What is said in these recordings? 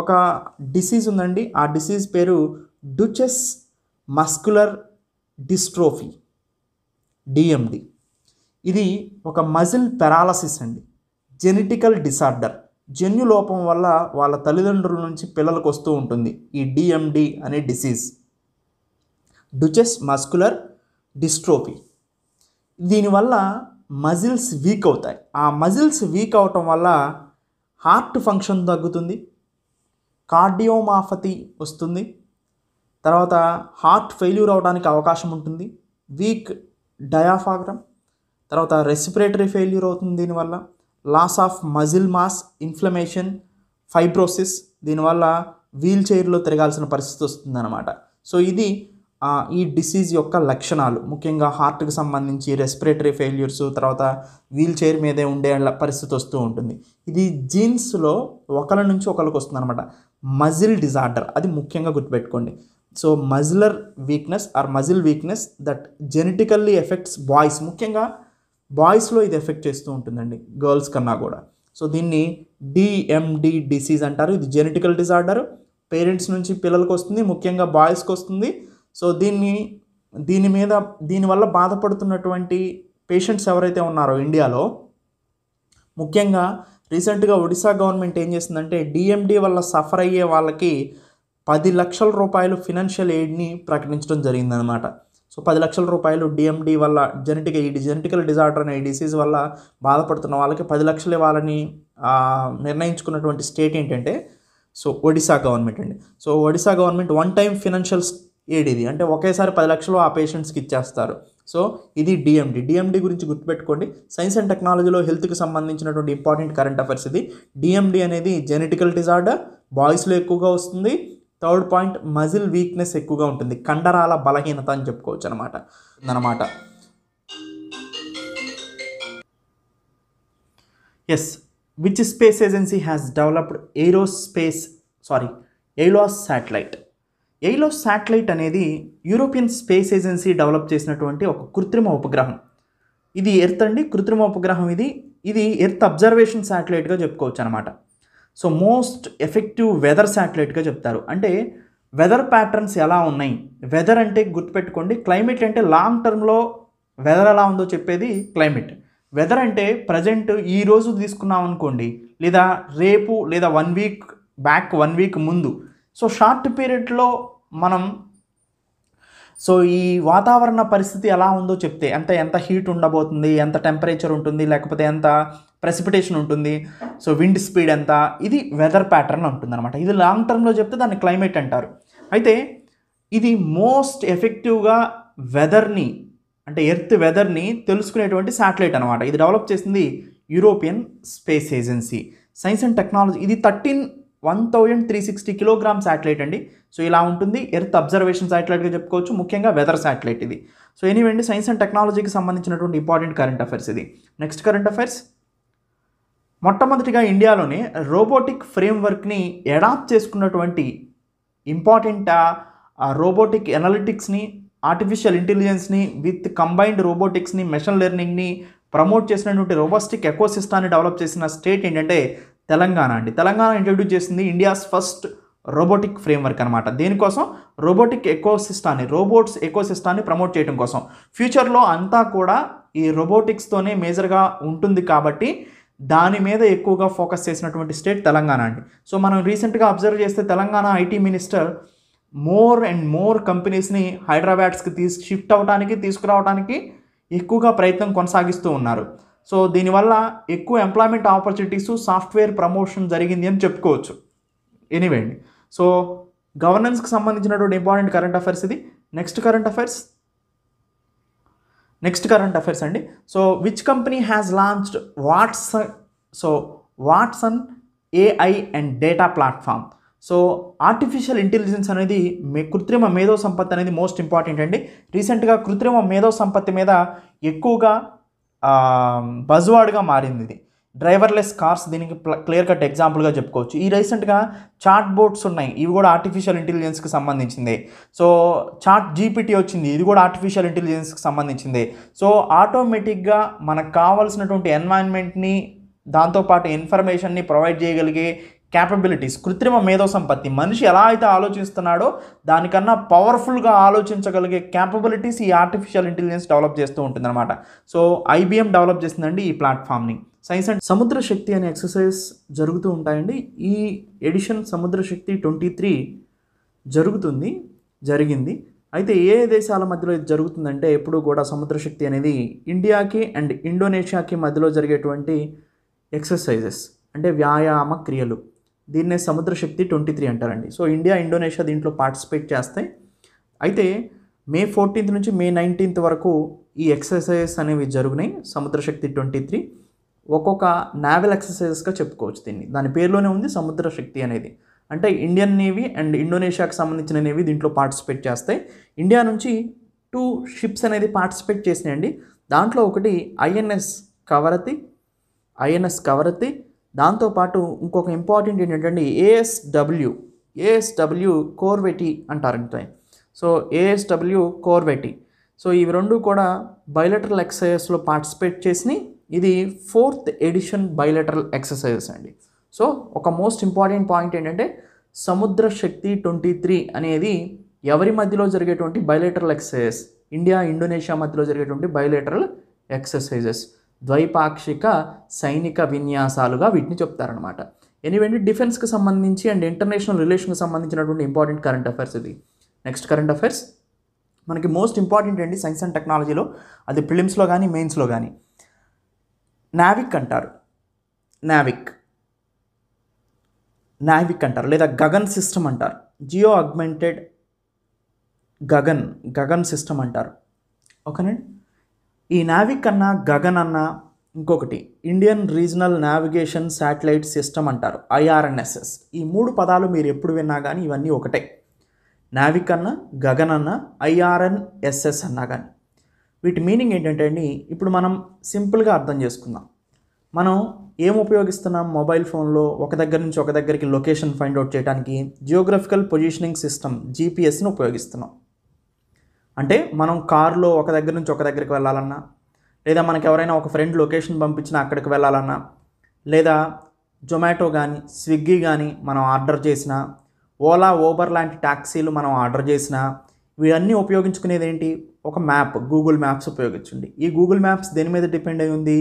ఒక డిసీజ్ ఉందండి ఆ డిసీజ్ పేరు డుచెస్ మస్కులర్ డిస్ట్రోఫీ డిఎండి ఇది ఒక మజిల్ పెరాలసిస్ అండి జెనెటికల్ డిసార్డర్ జన్యు లోపం వల్ల వాళ్ళ తల్లిదండ్రుల నుంచి పిల్లలకు వస్తూ ఉంటుంది ఈ డిఎండి అనే డిసీజ్ డుచెస్ మస్కులర్ డిస్ట్రోఫీ దీనివల్ల మజిల్స్ వీక్ అవుతాయి ఆ మజిల్స్ వీక్ అవటం వల్ల హార్ట్ ఫంక్షన్ తగ్గుతుంది కార్డియోమాఫతి వస్తుంది తర్వాత హార్ట్ ఫెయిల్యూర్ అవడానికి అవకాశం ఉంటుంది వీక్ డయాఫాగ్రమ్ తర్వాత రెస్పిరేటరీ ఫెయిల్యూర్ అవుతుంది దీనివల్ల loss of muscle mass inflammation fibrosis దీనివల్ల వీల్ చైర్లో తిరగాల్సిన పరిస్థితి వస్తుందన్నమాట సో ఇది ఈ డిసీజ్ యొక్క లక్షణాలు ముఖ్యంగా హార్ట్కి సంబంధించి రెస్పిరేటరీ ఫెయిల్యూర్స్ తర్వాత వీల్ చైర్ మీదే ఉండే పరిస్థితి వస్తూ ఉంటుంది ఇది జీన్స్లో ఒకరి నుంచి ఒకరికి వస్తుంది అనమాట మజిల్ డిజార్డర్ అది ముఖ్యంగా గుర్తుపెట్టుకోండి so muscular weakness or muscle weakness that genetically affects boys ముఖ్యంగా బాయ్స్లో ఇది ఎఫెక్ట్ చేస్తూ ఉంటుందండి గర్ల్స్ కన్నా కూడా సో దీన్ని డిఎండి డిసీజ్ అంటారు ఇది జెనెటికల్ డిజార్డర్ పేరెంట్స్ నుంచి పిల్లలకు వస్తుంది ముఖ్యంగా బాయ్స్కి వస్తుంది సో దీన్ని దీని మీద దీనివల్ల బాధపడుతున్నటువంటి పేషెంట్స్ ఎవరైతే ఉన్నారో ఇండియాలో ముఖ్యంగా రీసెంట్గా ఒడిశా గవర్నమెంట్ ఏం చేసిందంటే డిఎండి వల్ల సఫర్ అయ్యే వాళ్ళకి పది లక్షల రూపాయలు ఫినాన్షియల్ ఎయిడ్ని ప్రకటించడం జరిగిందనమాట సో పది లక్షల రూపాయలు డిఎండి వల్ల జెనెటిక్ ఈ జెనెటికల్ డిజార్డర్ అనే డిసీజ్ వల్ల బాధపడుతున్న వాళ్ళకి పది లక్షలు ఇవ్వాలని నిర్ణయించుకున్నటువంటి స్టేట్ ఏంటంటే సో ఒడిశా గవర్నమెంట్ అండి so Odisha government one time financial aid ఇది అంటే ఒకేసారి పది లక్షలు ఆ పేషెంట్స్కి ఇచ్చేస్తారు సో ఇది డిఎండి డిఎండి గురించి గుర్తుపెట్టుకోండి సైన్స్ అండ్ టెక్నాలజీలో హెల్త్కి సంబంధించినటువంటి ఇంపార్టెంట్ కరెంట్ అఫైర్స్ ఇది డిఎండి అనేది జెనెటికల్ డిజార్డర్ బాయ్స్లో ఎక్కువగా వస్తుంది థర్డ్ పాయింట్ మజిల్ వీక్నెస్ ఎక్కువగా ఉంటుంది కండరాల బలహీనత అని చెప్పుకోవచ్చు అనమాట అనమాట yes which space agency has developed aerospace sorry Aeolus satellite Aeolus satellite అనేది యూరోపియన్ స్పేస్ ఏజెన్సీ డెవలప్ చేసినటువంటి ఒక కృత్రిమ ఉపగ్రహం ఇది ఎర్త్ అండి కృత్రిమ ఉపగ్రహం ఇది ఇది ఎర్త్ అబ్జర్వేషన్ శాటిలైట్గా చెప్పుకోవచ్చు అనమాట సో మోస్ట్ ఎఫెక్టివ్ వెదర్ శాటిలైట్గా చెప్తారు అంటే వెదర్ ప్యాటర్న్స్ ఎలా ఉన్నాయి వెదర్ అంటే గుర్తుపెట్టుకోండి క్లైమేట్ అంటే లాంగ్ టర్మ్లో వెదర్ ఎలా ఉందో చెప్పేది క్లైమేట్ వెదర్ అంటే ప్రజెంట్ ఈ రోజు తీసుకున్నాం అనుకోండి లేదా రేపు లేదా one week back one week ముందు సో షార్ట్ పీరియడ్లో మనం సో ఈ వాతావరణ పరిస్థితి ఎలా ఉందో చెప్తే అంటే ఎంత హీట్ ఉండబోతుంది ఎంత టెంపరేచర్ ఉంటుంది లేకపోతే ఎంత ప్రెసిపిటేషన్ ఉంటుంది సో విండ్ స్పీడ్ ఎంత ఇది వెదర్ ప్యాటర్న్ ఉంటుందన్నమాట ఇది లాంగ్ టర్మ్లో చెప్తే దాన్ని క్లైమేట్ అంటారు అయితే ఇది మోస్ట్ ఎఫెక్టివ్గా వెదర్ని అంటే ఎర్త్ వెదర్ని తెలుసుకునేటువంటి శాటిలైట్ అనమాట ఇది డెవలప్ చేసింది European space agency science and technology ఇది thirteen one thousand three sixty kilogram satellite అండి సో ఇలా ఉంటుంది ఎర్త్ అబ్జర్వేషన్ శాటిలైట్గా చెప్పుకోవచ్చు ముఖ్యంగా వెదర్ శాటిలైట్ ఇది సో ఎనీవే అండి సైన్స్ అండ్ టెక్నాలజీకి సంబంధించినటువంటి ఇంపార్టెంట్ కరెంట్ అఫైర్స్ ఇది నెక్స్ట్ కరెంట్ అఫైర్స్ మొట్టమొదటిగా ఇండియాలోనే రోబోటిక్ ఫ్రేమ్వర్క్ని అడాప్ట్ చేసుకున్నటువంటి ఇంపార్టెంట్ రోబోటిక్ ఎనాలిటిక్స్ని ఆర్టిఫిషియల్ ఇంటెలిజెన్స్ని విత్ కంబైన్డ్ రోబోటిక్స్ని మెషిన్ లెర్నింగ్ని ప్రమోట్ చేసినటువంటి రోబోస్టిక్ ఎకోసిస్టాన్ని డెవలప్ చేసిన స్టేట్ ఏంటంటే తెలంగాణ అండి తెలంగాణ ఇంట్రడ్యూస్ చేసింది ఇండియాస్ ఫస్ట్ రోబోటిక్ ఫ్రేమ్వర్క్ అనమాట దేనికోసం రోబోటిక్ ఎకోసిస్టాన్ని రోబోట్స్ ఎకోసిస్టాన్ని ప్రమోట్ చేయడం కోసం ఫ్యూచర్లో అంతా కూడా ఈ రోబోటిక్స్తోనే మేజర్గా ఉంటుంది కాబట్టి దాని మీద ఎక్కువగా ఫోకస్ చేసినటువంటి స్టేట్ తెలంగాణ అండి సో మనం రీసెంట్గా అబ్జర్వ్ చేస్తే Telangana IT minister more and more కంపెనీస్ని హైదరాబాద్స్కి తీసి షిఫ్ట్ అవడానికి తీసుకురావడానికి ఎక్కువగా ప్రయత్నం కొనసాగిస్తూ ఉన్నారు సో దీనివల్ల ఎక్కువ ఎంప్లాయ్మెంట్ ఆపర్చునిటీస్ సాఫ్ట్వేర్ ప్రమోషన్ జరిగింది అని చెప్పుకోవచ్చు ఎనీవే అండి సో గవర్నెన్స్కి సంబంధించినటువంటి ఇంపార్టెంట్ కరెంట్ అఫైర్స్ ఇది next current affairs next current affairs అండి so which company has launched Watson so Watson AI and data platform so artificial intelligence అనేది మే కృత్రిమ మేధో సంపత్తి అనేది మోస్ట్ ఇంపార్టెంట్ అండి రీసెంట్గా కృత్రిమ మేధో సంపత్తి మీద ఎక్కువగా బజ్వాడ్గా మారింది ఇది డ్రైవర్లెస్ కార్స్ దీనికి క్లియర్ కట్ ఎగ్జాంపుల్గా చెప్పుకోవచ్చు ఈ రీసెంట్గా చాట్ బోట్స్ ఉన్నాయి ఇవి కూడా ఆర్టిఫిషియల్ ఇంటెలిజెన్స్కి సంబంధించింది సో చాట్ జీపీటీ వచ్చింది ఇది కూడా ఆర్టిఫిషియల్ ఇంటెలిజెన్స్కి సంబంధించింది సో ఆటోమేటిక్గా మనకు కావాల్సినటువంటి ఎన్వాన్మెంట్ని దాంతోపాటు ఇన్ఫర్మేషన్ని ప్రొవైడ్ చేయగలిగే క్యాపబిలిటీస్ కృత్రిమ మేధో సంపత్తి మనిషి ఎలా అయితే ఆలోచిస్తున్నాడో దానికన్నా పవర్ఫుల్గా ఆలోచించగలిగే క్యాపబిలిటీస్ ఈ ఆర్టిఫిషియల్ ఇంటెలిజెన్స్ డెవలప్ చేస్తూ ఉంటుందన్నమాట సో ఐబీఎం డెవలప్ చేసిందండి ఈ ప్లాట్ఫామ్ని సైన్స్ అండ్ సముద్ర శక్తి అనే ఎక్సర్సైజ్ జరుగుతూ ఉంటాయండి ఈ ఎడిషన్ సముద్ర శక్తి ట్వంటీ త్రీ జరుగుతుంది జరిగింది అయితే ఏ దేశాల మధ్యలో ఇది జరుగుతుందంటే ఎప్పుడూ కూడా సముద్ర శక్తి అనేది ఇండియాకి అండ్ ఇండోనేషియాకి మధ్యలో జరిగేటువంటి ఎక్సర్సైజెస్ అంటే వ్యాయామ క్రియలు దీన్నే సముద్ర శక్తి ట్వంటీ త్రీ అంటారండి సో ఇండియా ఇండోనేషియా దీంట్లో పార్టిసిపేట్ చేస్తాయి అయితే మే ఫోర్టీన్త్ నుంచి మే నైన్టీన్త్ వరకు ఈ ఎక్సర్సైజెస్ అనేవి జరుగునాయి సముద్ర శక్తి ట్వంటీ త్రీ ఒక్కొక్క నావెల్ ఎక్సర్సైజెస్గా చెప్పుకోవచ్చు దీన్ని దాని పేరులోనే ఉంది సముద్ర శక్తి అనేది అంటే ఇండియన్ నేవీ అండ్ ఇండోనేషియాకి సంబంధించిన నేవీ దీంట్లో పార్టిసిపేట్ చేస్తాయి ఇండియా నుంచి టూ షిప్స్ అనేది పార్టిసిపేట్ చేసినాయండి దాంట్లో ఒకటి ఐఎన్ఎస్ కవరతి ఐఎన్ఎస్ కవరతి దాంతోపాటు ఇంకొక ఇంపార్టెంట్ ఏంటంటే ఏఎస్డబ్ల్యూ ఏఎస్డబ్ల్యూ కోర్వెటీ అంటారంటే సో ఏఎస్డబ్ల్యూ కోర్వెటి సో ఇవి రెండు కూడా బయోలెటరల్ ఎక్సర్సైజెస్లో పార్టిసిపేట్ చేసి ఇది ఫోర్త్ ఎడిషన్ బయోలెటరల్ ఎక్సర్సైజెస్ అండి సో ఒక మోస్ట్ ఇంపార్టెంట్ పాయింట్ ఏంటంటే సముద్ర శక్తి ట్వంటీ త్రీ అనేది ఎవరి మధ్యలో జరిగేటువంటి బయోలెటరల్ ఎక్సర్సైజెస్ ఇండియా ఇండోనేషియా మధ్యలో జరిగేటువంటి బయోలెటరల్ ఎక్సర్సైజెస్ ద్వైపాక్షిక సైనిక విన్యాసాలుగా వీటిని చెప్తారనమాట ఎనివేంటి డిఫెన్స్కి సంబంధించి అండ్ ఇంటర్నేషనల్ రిలేషన్కి సంబంధించినటువంటి ఇంపార్టెంట్ కరెంట్ అఫైర్స్ ఇది నెక్స్ట్ కరెంట్ అఫైర్స్ మనకి మోస్ట్ ఇంపార్టెంట్ ఏంటి సైన్స్ అండ్ టెక్నాలజీలో అది ప్రిలిమ్స్లో కానీ మెయిన్స్లో కానీ నావిక్ అంటారు నావిక్ నావిక్ అంటారు లేదా గగన్ సిస్టమ్ అంటారు geo augmented Gagan Gagan system అంటారు ఓకేనండి ఈ నావిక్ అన్న గగన్ అన్న ఇంకొకటి Indian regional navigation satellite system అంటారు ఐఆర్ఎన్ఎస్ఎస్ ఈ మూడు పదాలు మీరు ఎప్పుడు విన్నా కానీ ఇవన్నీ ఒకటే నావిక్ అన్న గగన్ అన్న ఐఆర్ఎన్ఎస్ఎస్ అన్నా కానీ వీటి మీనింగ్ ఏంటంటే అండి ఇప్పుడు మనం సింపుల్గా అర్థం చేసుకుందాం మనం ఏం ఉపయోగిస్తున్నాం మొబైల్ ఫోన్లో ఒక దగ్గర నుంచి ఒక దగ్గరికి లొకేషన్ ఫైండ్ అవుట్ చేయడానికి జియోగ్రఫికల్ పొజిషనింగ్ సిస్టమ్ జీపీఎస్ని ఉపయోగిస్తున్నాం అంటే మనం కారులో ఒక దగ్గర నుంచి ఒక దగ్గరికి వెళ్ళాలన్నా లేదా మనకు ఎవరైనా ఒక ఫ్రెండ్ లొకేషన్ పంపించినా అక్కడికి వెళ్ళాలన్నా లేదా జొమాటో కానీ స్విగ్గీ కానీ మనం ఆర్డర్ చేసిన ఓలా ఓబర్ లాంటి ట్యాక్సీలు మనం ఆర్డర్ చేసిన వీడన్నీ ఉపయోగించుకునేది ఏంటి ఒక మ్యాప్ గూగుల్ మ్యాప్స్ ఉపయోగించండి ఈ గూగుల్ మ్యాప్స్ దేని మీద డిపెండ్ అయి ఉంది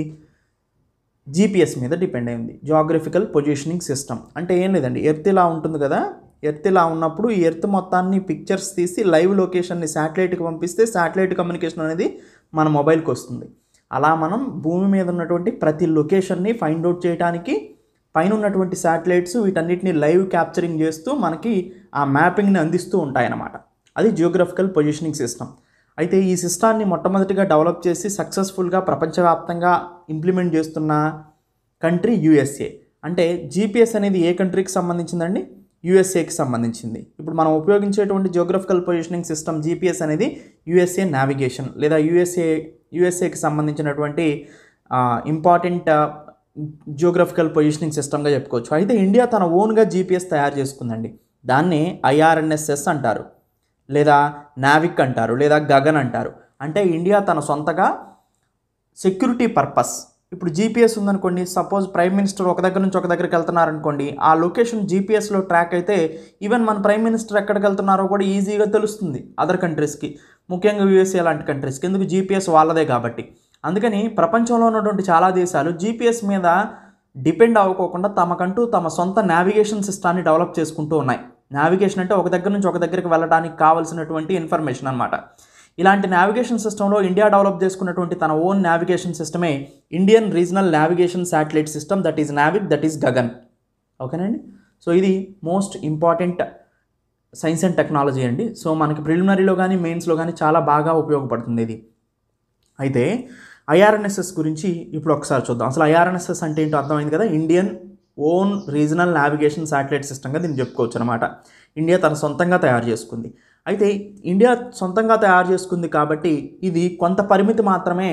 జీపీఎస్ మీద డిపెండ్ ఉంది జాగ్రఫికల్ పొజిషనింగ్ సిస్టమ్ అంటే ఏం లేదండి ఎర్త్ ఇలా ఉంటుంది కదా ఎర్త్ ఇలా ఉన్నప్పుడు ఈ ఎర్త్ మొత్తాన్ని పిక్చర్స్ తీసి లైవ్ లొకేషన్ని శాటిలైట్కి పంపిస్తే శాటిలైట్ కమ్యూనికేషన్ అనేది మన మొబైల్కి వస్తుంది అలా మనం భూమి మీద ఉన్నటువంటి ప్రతి లొకేషన్ని ఫైండ్ అవుట్ చేయడానికి పైన ఉన్నటువంటి శాటిలైట్స్ వీటన్నిటిని లైవ్ క్యాప్చరింగ్ చేస్తూ మనకి ఆ మ్యాపింగ్ని అందిస్తూ ఉంటాయన్నమాట అది జియోగ్రఫికల్ పొజిషనింగ్ సిస్టమ్ అయితే ఈ సిస్టాన్ని మొట్టమొదటిగా డెవలప్ చేసి సక్సెస్ఫుల్గా ప్రపంచవ్యాప్తంగా ఇంప్లిమెంట్ చేస్తున్న కంట్రీ యూఎస్ఏ అంటే జీపీఎస్ అనేది ఏ కంట్రీకి సంబంధించిందండి యూఎస్ఏకి సంబంధించింది ఇప్పుడు మనం ఉపయోగించేటువంటి జియోగ్రఫికల్ పొజిషనింగ్ సిస్టమ్ జీపీఎస్ అనేది యూఎస్ఏ నావిగేషన్ లేదా యూఎస్ఏ యూఎస్ఏకి సంబంధించినటువంటి ఇంపార్టెంట్ జియోగ్రఫికల్ పొజిషనింగ్ సిస్టమ్గా చెప్పుకోవచ్చు అయితే ఇండియా తన ఓన్గా జీపీఎస్ తయారు చేసుకుందండి దాన్ని ఐఆర్ఎన్ఎస్ఎస్ అంటారు లేదా నావిక్ అంటారు లేదా గగన్ అంటారు అంటే ఇండియా తన సొంతగా సెక్యూరిటీ పర్పస్ ఇప్పుడు జీపీఎస్ ఉందనుకోండి సపోజ్ ప్రైమ్ మినిస్టర్ ఒక దగ్గర నుంచి ఒక దగ్గరికి వెళ్తున్నారనుకోండి ఆ లొకేషన్ జీపీఎస్లో ట్రాక్ అయితే ఈవెన్ మన ప్రైమ్ మినిస్టర్ ఎక్కడికి వెళ్తున్నారో కూడా ఈజీగా తెలుస్తుంది అదర్ కంట్రీస్కి ముఖ్యంగా యూఎస్ఏ లాంటి కంట్రీస్కి ఎందుకు జీపీఎస్ వాళ్ళదే కాబట్టి అందుకని ప్రపంచంలో ఉన్నటువంటి చాలా దేశాలు జీపీఎస్ మీద డిపెండ్ అవ్వకోకుండా తమకంటూ తమ సొంత నావిగేషన్ సిస్టాన్ని డెవలప్ చేసుకుంటూ ఉన్నాయి నావిగేషన్ అంటే ఒక దగ్గర నుంచి ఒక దగ్గరికి వెళ్ళడానికి కావాల్సినటువంటి ఇన్ఫర్మేషన్ అనమాట ఇలాంటి నావిగేషన్ సిస్టంలో ఇండియా డెవలప్ చేసుకున్నటువంటి తన ఓన్ నావిగేషన్ సిస్టమే Indian regional navigation satellite system that is NavIC that is GAGAN ఓకేనండి సో ఇది most important science and technology అండి సో మనకి ప్రిలిమినరీలో కానీ మెయిన్స్లో కానీ చాలా బాగా ఉపయోగపడుతుంది ఇది అయితే ఐఆర్ఎన్ఎస్ఎస్ గురించి ఇప్పుడు ఒకసారి చూద్దాం అసలు ఐఆర్ఎన్ఎస్ఎస్ అంటే ఏంటో అర్థమైంది కదా Indian own regional navigation satellite సిస్టమ్గా దీన్ని చెప్పుకోవచ్చు అనమాట ఇండియా తన సొంతంగా తయారు చేసుకుంది అయితే ఇండియా సొంతంగా తయారు చేసుకుంది కాబట్టి ఇది కొంత పరిమితి మాత్రమే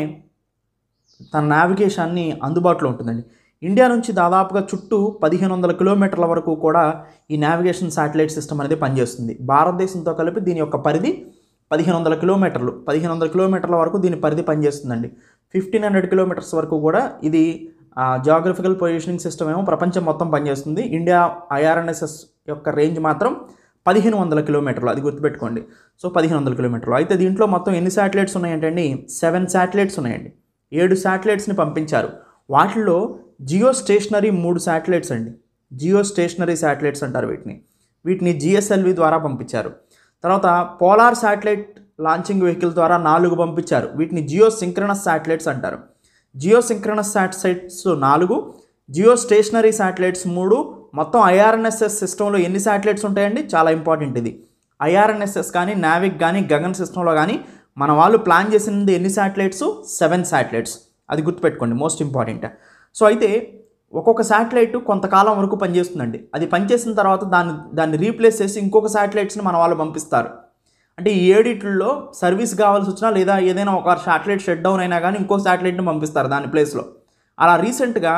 తన నావిగేషన్ని అందుబాటులో ఉంటుందండి ఇండియా నుంచి దాదాపుగా చుట్టూ పదిహేను వందల కిలోమీటర్ల వరకు కూడా ఈ నావిగేషన్ శాటిలైట్ సిస్టమ్ అనేది పనిచేస్తుంది భారతదేశంతో కలిపి దీని యొక్క పరిధి పదిహేను వందల కిలోమీటర్లు పదిహేను వందల కిలోమీటర్ల వరకు దీని పరిధి పనిచేస్తుందండి ఫిఫ్టీన్ హండ్రెడ్ కిలోమీటర్స్ వరకు కూడా ఇది జాగ్రఫికల్ పొజిషనింగ్ సిస్టమ్ ఏమో ప్రపంచం మొత్తం పనిచేస్తుంది ఇండియా ఐఆర్ఎన్ఎస్ఎస్ యొక్క రేంజ్ మాత్రం పదిహేను వందల కిలోమీటర్లు అది గుర్తుపెట్టుకోండి సో పదిహేను వందల కిలోమీటర్లు అయితే దీంట్లో మొత్తం ఎన్ని శాటిలైట్స్ ఉన్నాయంటండి సెవెన్ శాటిలైట్స్ ఉన్నాయండి ఏడు శాటిలైట్స్ని పంపించారు వాటిల్లో జియో స్టేషనరీ మూడు శాటిలైట్స్ అండి జియో స్టేషనరీ శాటిలైట్స్ అంటారు వీటిని వీటిని జిఎస్ఎల్వి ద్వారా పంపించారు తర్వాత పోలార్ శాటిలైట్ లాంచింగ్ వెహికల్ ద్వారా నాలుగు పంపించారు వీటిని జియో సింక్రనస్ శాటిలైట్స్ అంటారు జియో సింక్రనస్ శాటిలైట్స్ నాలుగు జియో స్టేషనరీ శాటిలైట్స్ మూడు మొత్తం ఐఆర్ఎన్ఎస్ఎస్ సిస్టంలో ఎన్ని శాటిలైట్స్ ఉంటాయండి చాలా ఇంపార్టెంట్ ఇది ఐఆర్ఎన్ఎస్ఎస్ కానీ నావిక్ కానీ గగన్ సిస్టంలో కానీ మన వాళ్ళు ప్లాన్ చేసింది ఎన్ని శాటిలైట్స్ సెవెన్ శాటిలైట్స్ అది గుర్తుపెట్టుకోండి మోస్ట్ ఇంపార్టెంట్ సో అయితే ఒక్కొక్క శాటిలైట్ కొంతకాలం వరకు పనిచేస్తుందండి అది పనిచేసిన తర్వాత దాన్ని దాన్ని రీప్లేస్ చేసి ఇంకొక శాటిలైట్స్ని మన వాళ్ళు పంపిస్తారు అంటే ఈ ఏడిట్లో సర్వీస్ కావాల్సి వచ్చినా లేదా ఏదైనా ఒక శాటిలైట్ షట్ డౌన్ అయినా కానీ ఇంకో శాటిలైట్ని పంపిస్తారు దాని ప్లేస్లో అలా రీసెంట్గా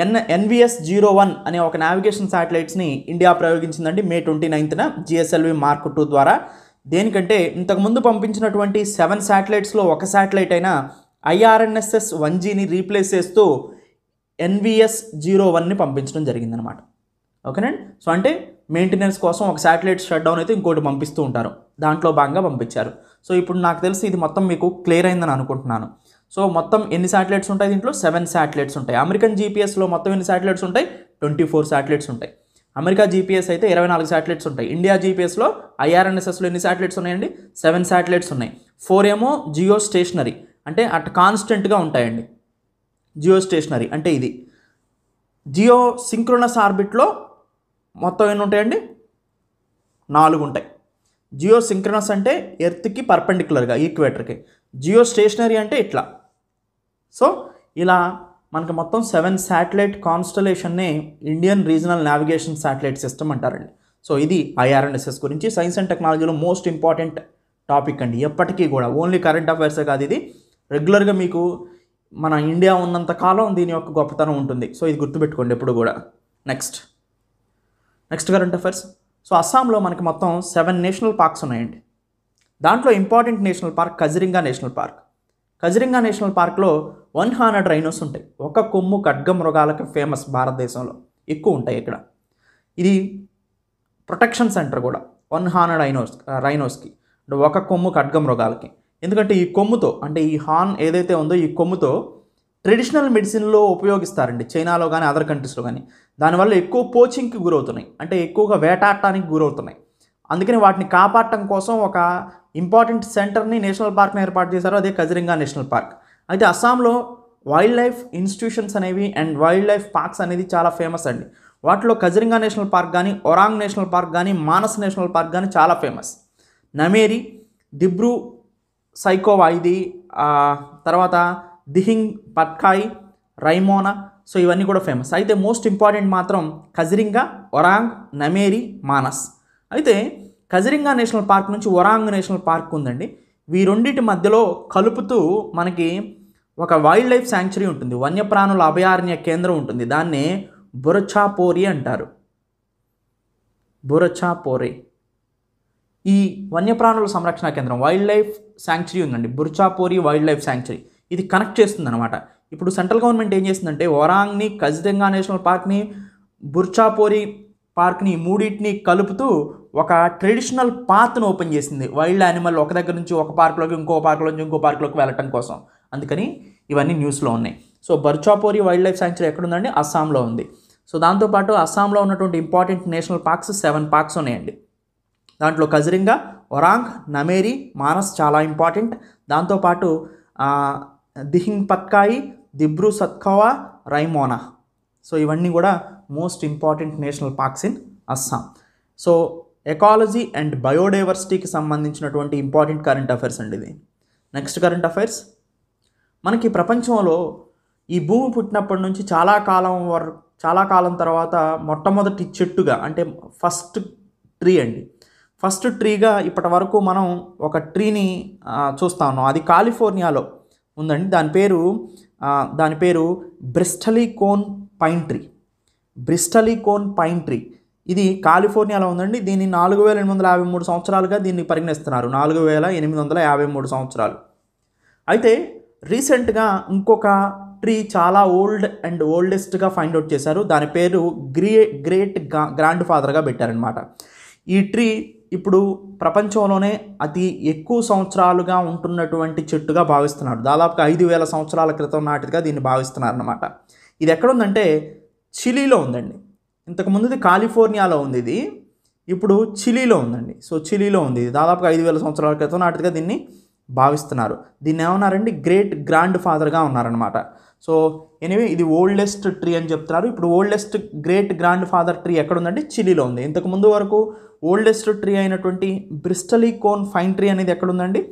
ఎన్ ఎన్విఎస్ జీరో వన్ అనే ఒక నావిగేషన్ శాటిలైట్స్ని ఇండియా ప్రయోగించిందండి మే ట్వంటీ నైన్త్న జిఎస్ఎల్వి మార్క్ టూ ద్వారా దేనికంటే ఇంతకుముందు పంపించినటువంటి సెవెన్ శాటిలైట్స్లో ఒక శాటిలైట్ అయిన ఐఆర్ఎన్ఎస్ఎస్ వన్ జీని రీప్లేస్ చేస్తూ ఎన్విఎస్ జీరో వన్ని పంపించడం జరిగిందనమాట ఓకేనండి సో అంటే మెయింటెనెన్స్ కోసం ఒక శాటిలైట్ షట్ డౌన్ అయితే ఇంకోటి పంపిస్తూ ఉంటారు దాంట్లో భాగంగా పంపించారు సో ఇప్పుడు నాకు తెలిసి ఇది మొత్తం మీకు క్లియర్ అయిందని అనుకుంటున్నాను సో మొత్తం ఎన్ని శాటిలైట్స్ ఉంటాయి దీంట్లో సెవెన్ శాటిలైట్స్ ఉంటాయి అమెరికన్ జీపీఎస్లో మొత్తం ఎన్ని శాటిలైట్స్ ఉంటాయి ట్వంటీ ఫోర్ శాటిలైట్స్ ఉంటాయి అమెరికా జీపీఎస్ అయితే ఇరవై నాలుగు శాటిలైట్స్ ఉంటాయి ఇండియా జీపీఎస్లో ఐఆర్ఎన్ఎస్ఎస్లో ఎన్ని శాటిలైట్స్ ఉన్నాయండి సెవెన్ శాటిలైట్స్ ఉన్నాయి ఫోర్ ఏమో జియో స్టేషనరీ అంటే అట్ కాన్స్టెంట్గా ఉంటాయండి జియో స్టేషనరీ అంటే ఇది జియో సింక్రోనస్ ఆర్బిట్లో మొత్తం ఎన్ని ఉంటాయండి నాలుగు ఉంటాయి జియో సింక్రనస్ అంటే ఎర్త్కి పర్పెండిక్యులర్గా ఈక్వేటర్కి జియో స్టేషనరీ అంటే ఇట్లా సో ఇలా మనకు మొత్తం సెవెన్ శాటిలైట్ కాన్స్టలేషన్ని Indian regional navigation satellite system అంటారండి సో ఇది ఐఆర్ఎన్ఎస్ఎస్ గురించి సైన్స్ అండ్ టెక్నాలజీలో మోస్ట్ ఇంపార్టెంట్ టాపిక్ అండి ఎప్పటికీ కూడా ఓన్లీ కరెంట్ అఫైర్సే కాదు ఇది రెగ్యులర్గా మీకు మన ఇండియా ఉన్నంత కాలం దీని యొక్క గొప్పతనం ఉంటుంది సో ఇది గుర్తుపెట్టుకోండి ఎప్పుడు కూడా next next current affairs so అస్సాంలో మనకి మొత్తం సెవెన్ నేషనల్ పార్క్స్ ఉన్నాయండి దాంట్లో important national park Kaziranga national park Kaziranga national పార్క్లో వన్ హండ్రెడ్ రైనోస్ ఉంటాయి ఒక కొమ్ము ఖడ్గ మృగాలకు ఫేమస్ భారతదేశంలో ఎక్కువ ఉంటాయి ఇక్కడ ఇది ప్రొటెక్షన్ సెంటర్ కూడా వన్ హండ్రెడ్ రైనోస్ రైనోస్కి ఒక కొమ్ము ఖడ్గ మృగాలకి ఎందుకంటే ఈ కొమ్ముతో అంటే ఈ హార్న్ ఏదైతే ఉందో ఈ కొమ్ముతో ట్రెడిషనల్ మెడిసిన్లో ఉపయోగిస్తారండి చైనాలో కానీ అదర్ కంట్రీస్లో కానీ దానివల్ల ఎక్కువ పోచింగ్కి గురవుతున్నాయి అంటే ఎక్కువగా వేటాడటానికి గురవుతున్నాయి అందుకని వాటిని కాపాడటం కోసం ఒక ఇంపార్టెంట్ సెంటర్ని నేషనల్ పార్క్ని ఏర్పాటు చేశారు అదే కజిరింగా నేషనల్ పార్క్ అయితే అస్సాంలో వైల్డ్ లైఫ్ ఇన్స్టిట్యూషన్స్ అనేవి అండ్ వైల్డ్ లైఫ్ పార్క్స్ అనేది చాలా ఫేమస్ అండి వాటిలో కజిరింగా నేషనల్ పార్క్ కానీ ఒరాంగ్ నేషనల్ పార్క్ కానీ మానస్ నేషనల్ పార్క్ కానీ చాలా ఫేమస్ నమేరి దిబ్రూ సైకోవా ఇది తర్వాత దిహింగ్ పట్కాయ్ రైమోనా సో ఇవన్నీ కూడా ఫేమస్ అయితే మోస్ట్ ఇంపార్టెంట్ మాత్రం కజిరింగా ఒరాంగ్ నమేరి మానస్ అయితే కజిరింగా నేషనల్ పార్క్ నుంచి ఒరాంగ్ నేషనల్ పార్క్ ఉందండి ఈ రెండింటి మధ్యలో కలుపుతూ మనకి ఒక వైల్డ్ లైఫ్ శాంక్చురీ ఉంటుంది వన్యప్రాణుల అభయారణ్య కేంద్రం ఉంటుంది దాన్ని బురచాపోరి అంటారు బురచాపోరి ఈ వన్యప్రాణుల సంరక్షణ కేంద్రం వైల్డ్ లైఫ్ శాంక్చురీ ఉందండి బుర్చాపోరి వైల్డ్ లైఫ్ శాంక్చురీ ఇది కనెక్ట్ చేస్తుందన్నమాట ఇప్పుడు సెంట్రల్ గవర్నమెంట్ ఏం చేస్తుందంటే ఒరాంగ్ని కజిదంగా నేషనల్ పార్క్ని బుర్చాపోరి పార్క్ని మూడింటిని కలుపుతూ ఒక ట్రెడిషనల్ పాత్ను ఓపెన్ చేసింది వైల్డ్ యానిమల్ ఒక దగ్గర నుంచి ఒక పార్క్లోకి ఇంకో పార్క్లో నుంచి ఇంకో పార్క్లోకి వెళ్ళటం కోసం అందుకని ఇవన్నీ న్యూస్లో ఉన్నాయి సో బర్చాపోరి వైల్డ్ లైఫ్ ఎక్కడ ఉందండి అస్సాంలో ఉంది సో దాంతోపాటు అస్సాంలో ఉన్నటువంటి important national parks seven parks ఉన్నాయండి దాంట్లో కజరింగా ఒరాంగ్ నమేరి మానస్ చాలా ఇంపార్టెంట్ దాంతోపాటు దిహింగ్ పత్కాయి దిబ్రు సత్కవా రైమోనా సో ఇవన్నీ కూడా most important national parks in Assam so ecology and బయోడైవర్సిటీకి సంబంధించినటువంటి ఇంపార్టెంట్ కరెంట్ అఫైర్స్ అండి ఇది నెక్స్ట్ కరెంట్ అఫైర్స్ మనకి ప్రపంచంలో ఈ భూమి పుట్టినప్పటి నుంచి చాలా కాలం వరకు చాలా కాలం తర్వాత మొట్టమొదటి చెట్టుగా అంటే ఫస్ట్ ట్రీ అండి ఫస్ట్ ట్రీగా ఇప్పటి వరకు మనం ఒక ట్రీని చూస్తా ఉన్నాం అది కాలిఫోర్నియాలో ఉందండి దాని పేరు దాని పేరు bristlecone pine tree bristlecone pine tree ఇది కాలిఫోర్నియాలో ఉందండి దీన్ని నాలుగు వేల ఎనిమిది వందల యాభై మూడు సంవత్సరాలుగా దీన్ని పరిగణిస్తున్నారు నాలుగు వేల ఎనిమిది వందల యాభై మూడు సంవత్సరాలు అయితే రీసెంట్గా ఇంకొక ట్రీ చాలా ఓల్డ్ అండ్ ఓల్డెస్ట్గా ఫైండ్ అవుట్ చేశారు దాని పేరు గ్రే గ్రేట్ గ్రాండ్ ఫాదర్గా పెట్టారనమాట ఈ ట్రీ ఇప్పుడు ప్రపంచంలోనే అతి ఎక్కువ సంవత్సరాలుగా ఉంటున్నటువంటి చెట్టుగా భావిస్తున్నారు దాదాపుగా ఐదు వేల సంవత్సరాల క్రితం నాటిగా దీన్ని భావిస్తున్నారనమాట ఇది ఇది ఎక్కడుందంటే చిలీలో ఉందండి ఇంతకుముందుది కాలిఫోర్నియాలో ఉంది ఇది ఇప్పుడు చిలీలో ఉందండి సో చిలీలో ఉంది దాదాపుగా ఐదు వేల సంవత్సరాల క్రితం నాటిగా దీన్ని భావిస్తున్నారు దీన్ని ఏమన్నారండి గ్రేట్ గ్రాండ్ ఫాదర్గా ఉన్నారనమాట సో ఎనివే ఇది ఓల్డెస్ట్ ట్రీ అని చెప్తున్నారు ఇప్పుడు oldest great grandfather tree ఎక్కడ ఉందండి చిలీలో ఉంది ఇంతకుముందు వరకు ఓల్డెస్ట్ ట్రీ అయినటువంటి బ్రిస్టలీ కోన్ ఫైన్ ట్రీ అనేది ఎక్కడ ఉందండి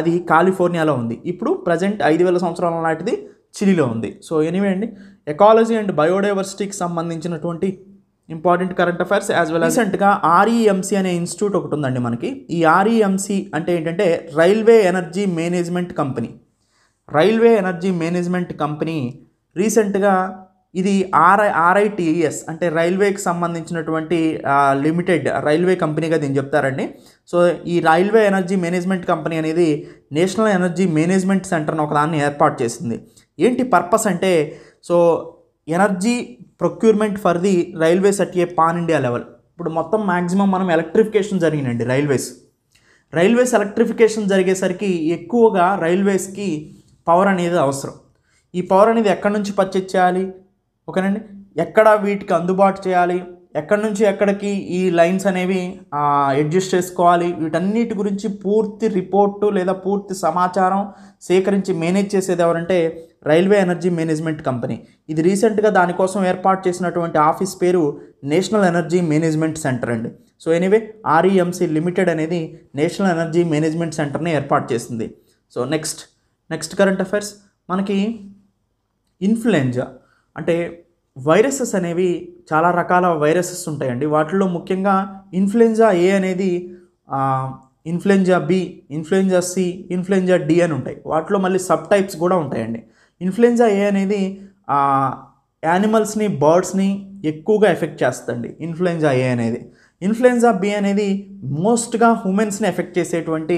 అది కాలిఫోర్నియాలో ఉంది ఇప్పుడు ప్రజెంట్ ఐదు వేల సంవత్సరాల నాటిది చిలీలో ఉంది సో ఎనివే అండి ఎకాలజీ అండ్ బయోడైవర్సిటీకి సంబంధించినటువంటి important current affairs as well రీసెంట్గా ఆర్ఈఎంసీ అనే ఇన్స్టిట్యూట్ ఒకటి ఉందండి మనకి ఈ ఆర్ఈఎంసీ e అంటే ఏంటంటే railway energy management company railway energy management company రీసెంట్గా ఇది ఆర్ఐ ఆర్ఐటిఎస్ e అంటే రైల్వేకి సంబంధించినటువంటి లిమిటెడ్ రైల్వే కంపెనీగా దీన్ని చెప్తారండి సో ఈ రైల్వే ఎనర్జీ మేనేజ్మెంట్ కంపెనీ అనేది నేషనల్ ఎనర్జీ మేనేజ్మెంట్ సెంటర్ని ఒకదాన్ని ఏర్పాటు చేసింది ఏంటి పర్పస్ అంటే so energy procurement for the railways at a pan India level ఇప్పుడు మొత్తం మ్యాక్సిమం మనం ఎలక్ట్రిఫికేషన్ జరిగినండి రైల్వేస్ రైల్వేస్ ఎలక్ట్రిఫికేషన్ జరిగేసరికి ఎక్కువగా రైల్వేస్కి పవర్ అనేది అవసరం ఈ పవర్ అనేది ఎక్కడి నుంచి పర్చేజ్ చేయాలి ఓకేనండి ఎక్కడ వీటికి అందుబాటు చేయాలి ఎక్కడి నుంచి ఎక్కడికి ఈ లైన్స్ అనేవి అడ్జస్ట్ చేసుకోవాలి వీటన్నిటి గురించి పూర్తి రిపోర్టు లేదా పూర్తి సమాచారం సేకరించి మేనేజ్ చేసేది ఎవరంటే రైల్వే ఎనర్జీ మేనేజ్మెంట్ కంపెనీ ఇది రీసెంట్గా దానికోసం ఏర్పాటు చేసినటువంటి ఆఫీస్ పేరు నేషనల్ ఎనర్జీ మేనేజ్మెంట్ సెంటర్ అండి సో ఎనీవే ఆర్ఈఎంసీ లిమిటెడ్ అనేది నేషనల్ ఎనర్జీ మేనేజ్మెంట్ సెంటర్ని ఏర్పాటు చేసింది so next next current affairs మనకి ఇన్ఫ్లుయెంజా అంటే వైరసెస్ అనేవి చాలా రకాల వైరసెస్ ఉంటాయండి వాటిలో ముఖ్యంగా ఇన్ఫ్లుయెంజా ఏ అనేది influenza B influenza C influenza D అని ఉంటాయి వాటిలో మళ్ళీ సబ్ టైప్స్ కూడా ఉంటాయండి ఇన్ఫ్లుయెంజా ఏ అనేది యానిమల్స్ని బర్డ్స్ని ఎక్కువగా ఎఫెక్ట్ చేస్తుందండి ఇన్ఫ్లుయెంజా ఏ అనేది ఇన్ఫ్లుయెంజా బి అనేది మోస్ట్గా హుమెన్స్ని ఎఫెక్ట్ చేసేటువంటి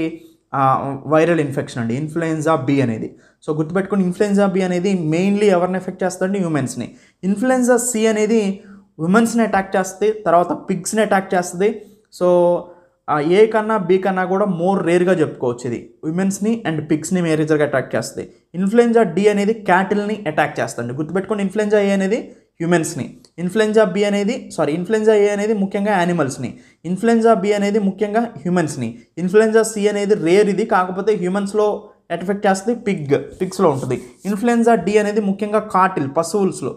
వైరల్ ఇన్ఫెక్షన్ అండి ఇన్ఫ్లుయెంజా బి అనేది సో గుర్తుపెట్టుకుని ఇన్ఫ్లుయెంజా బి అనేది మెయిన్లీ ఎవరిని ఎఫెక్ట్ చేస్తుందండి హ్యూమెన్స్ని ఇన్ఫ్లుయెంజా సి అనేది ఉమెన్స్ని అటాక్ చేస్తుంది తర్వాత పిగ్స్ని అటాక్ చేస్తుంది సో ఏ కన్నా బి కన్నా కూడా మోర్ రేర్గా చెప్పుకోవచ్చు ఇది ఉమెన్స్ని అండ్ పిగ్స్ని మేరేజర్గా అటాక్ చేస్తుంది ఇన్ఫ్లుయెంజా డి అనేది క్యాటిల్ని అటాక్ చేస్తుంది గుర్తుపెట్టుకోండి ఇన్ఫ్లుయెంజా ఏ అనేది హ్యూమెన్స్ని ఇన్ఫ్లుయెంజా బి అనేది సారీ ఇన్ఫ్లుయెంజా ఏ అనేది ముఖ్యంగా యానిమల్స్ని ఇన్ఫ్లుయెంజా బి అనేది ముఖ్యంగా హ్యూమెన్స్ని ఇన్ఫ్లుయెంజా సి అనేది రేర్ ఇది కాకపోతే హ్యూమెన్స్లో ఎఫెక్ట్ చేస్తుంది పిగ్ పిగ్స్లో ఉంటుంది ఇన్ఫ్లుయెంజా డి అనేది ముఖ్యంగా కాటిల్ పశువుల్స్లో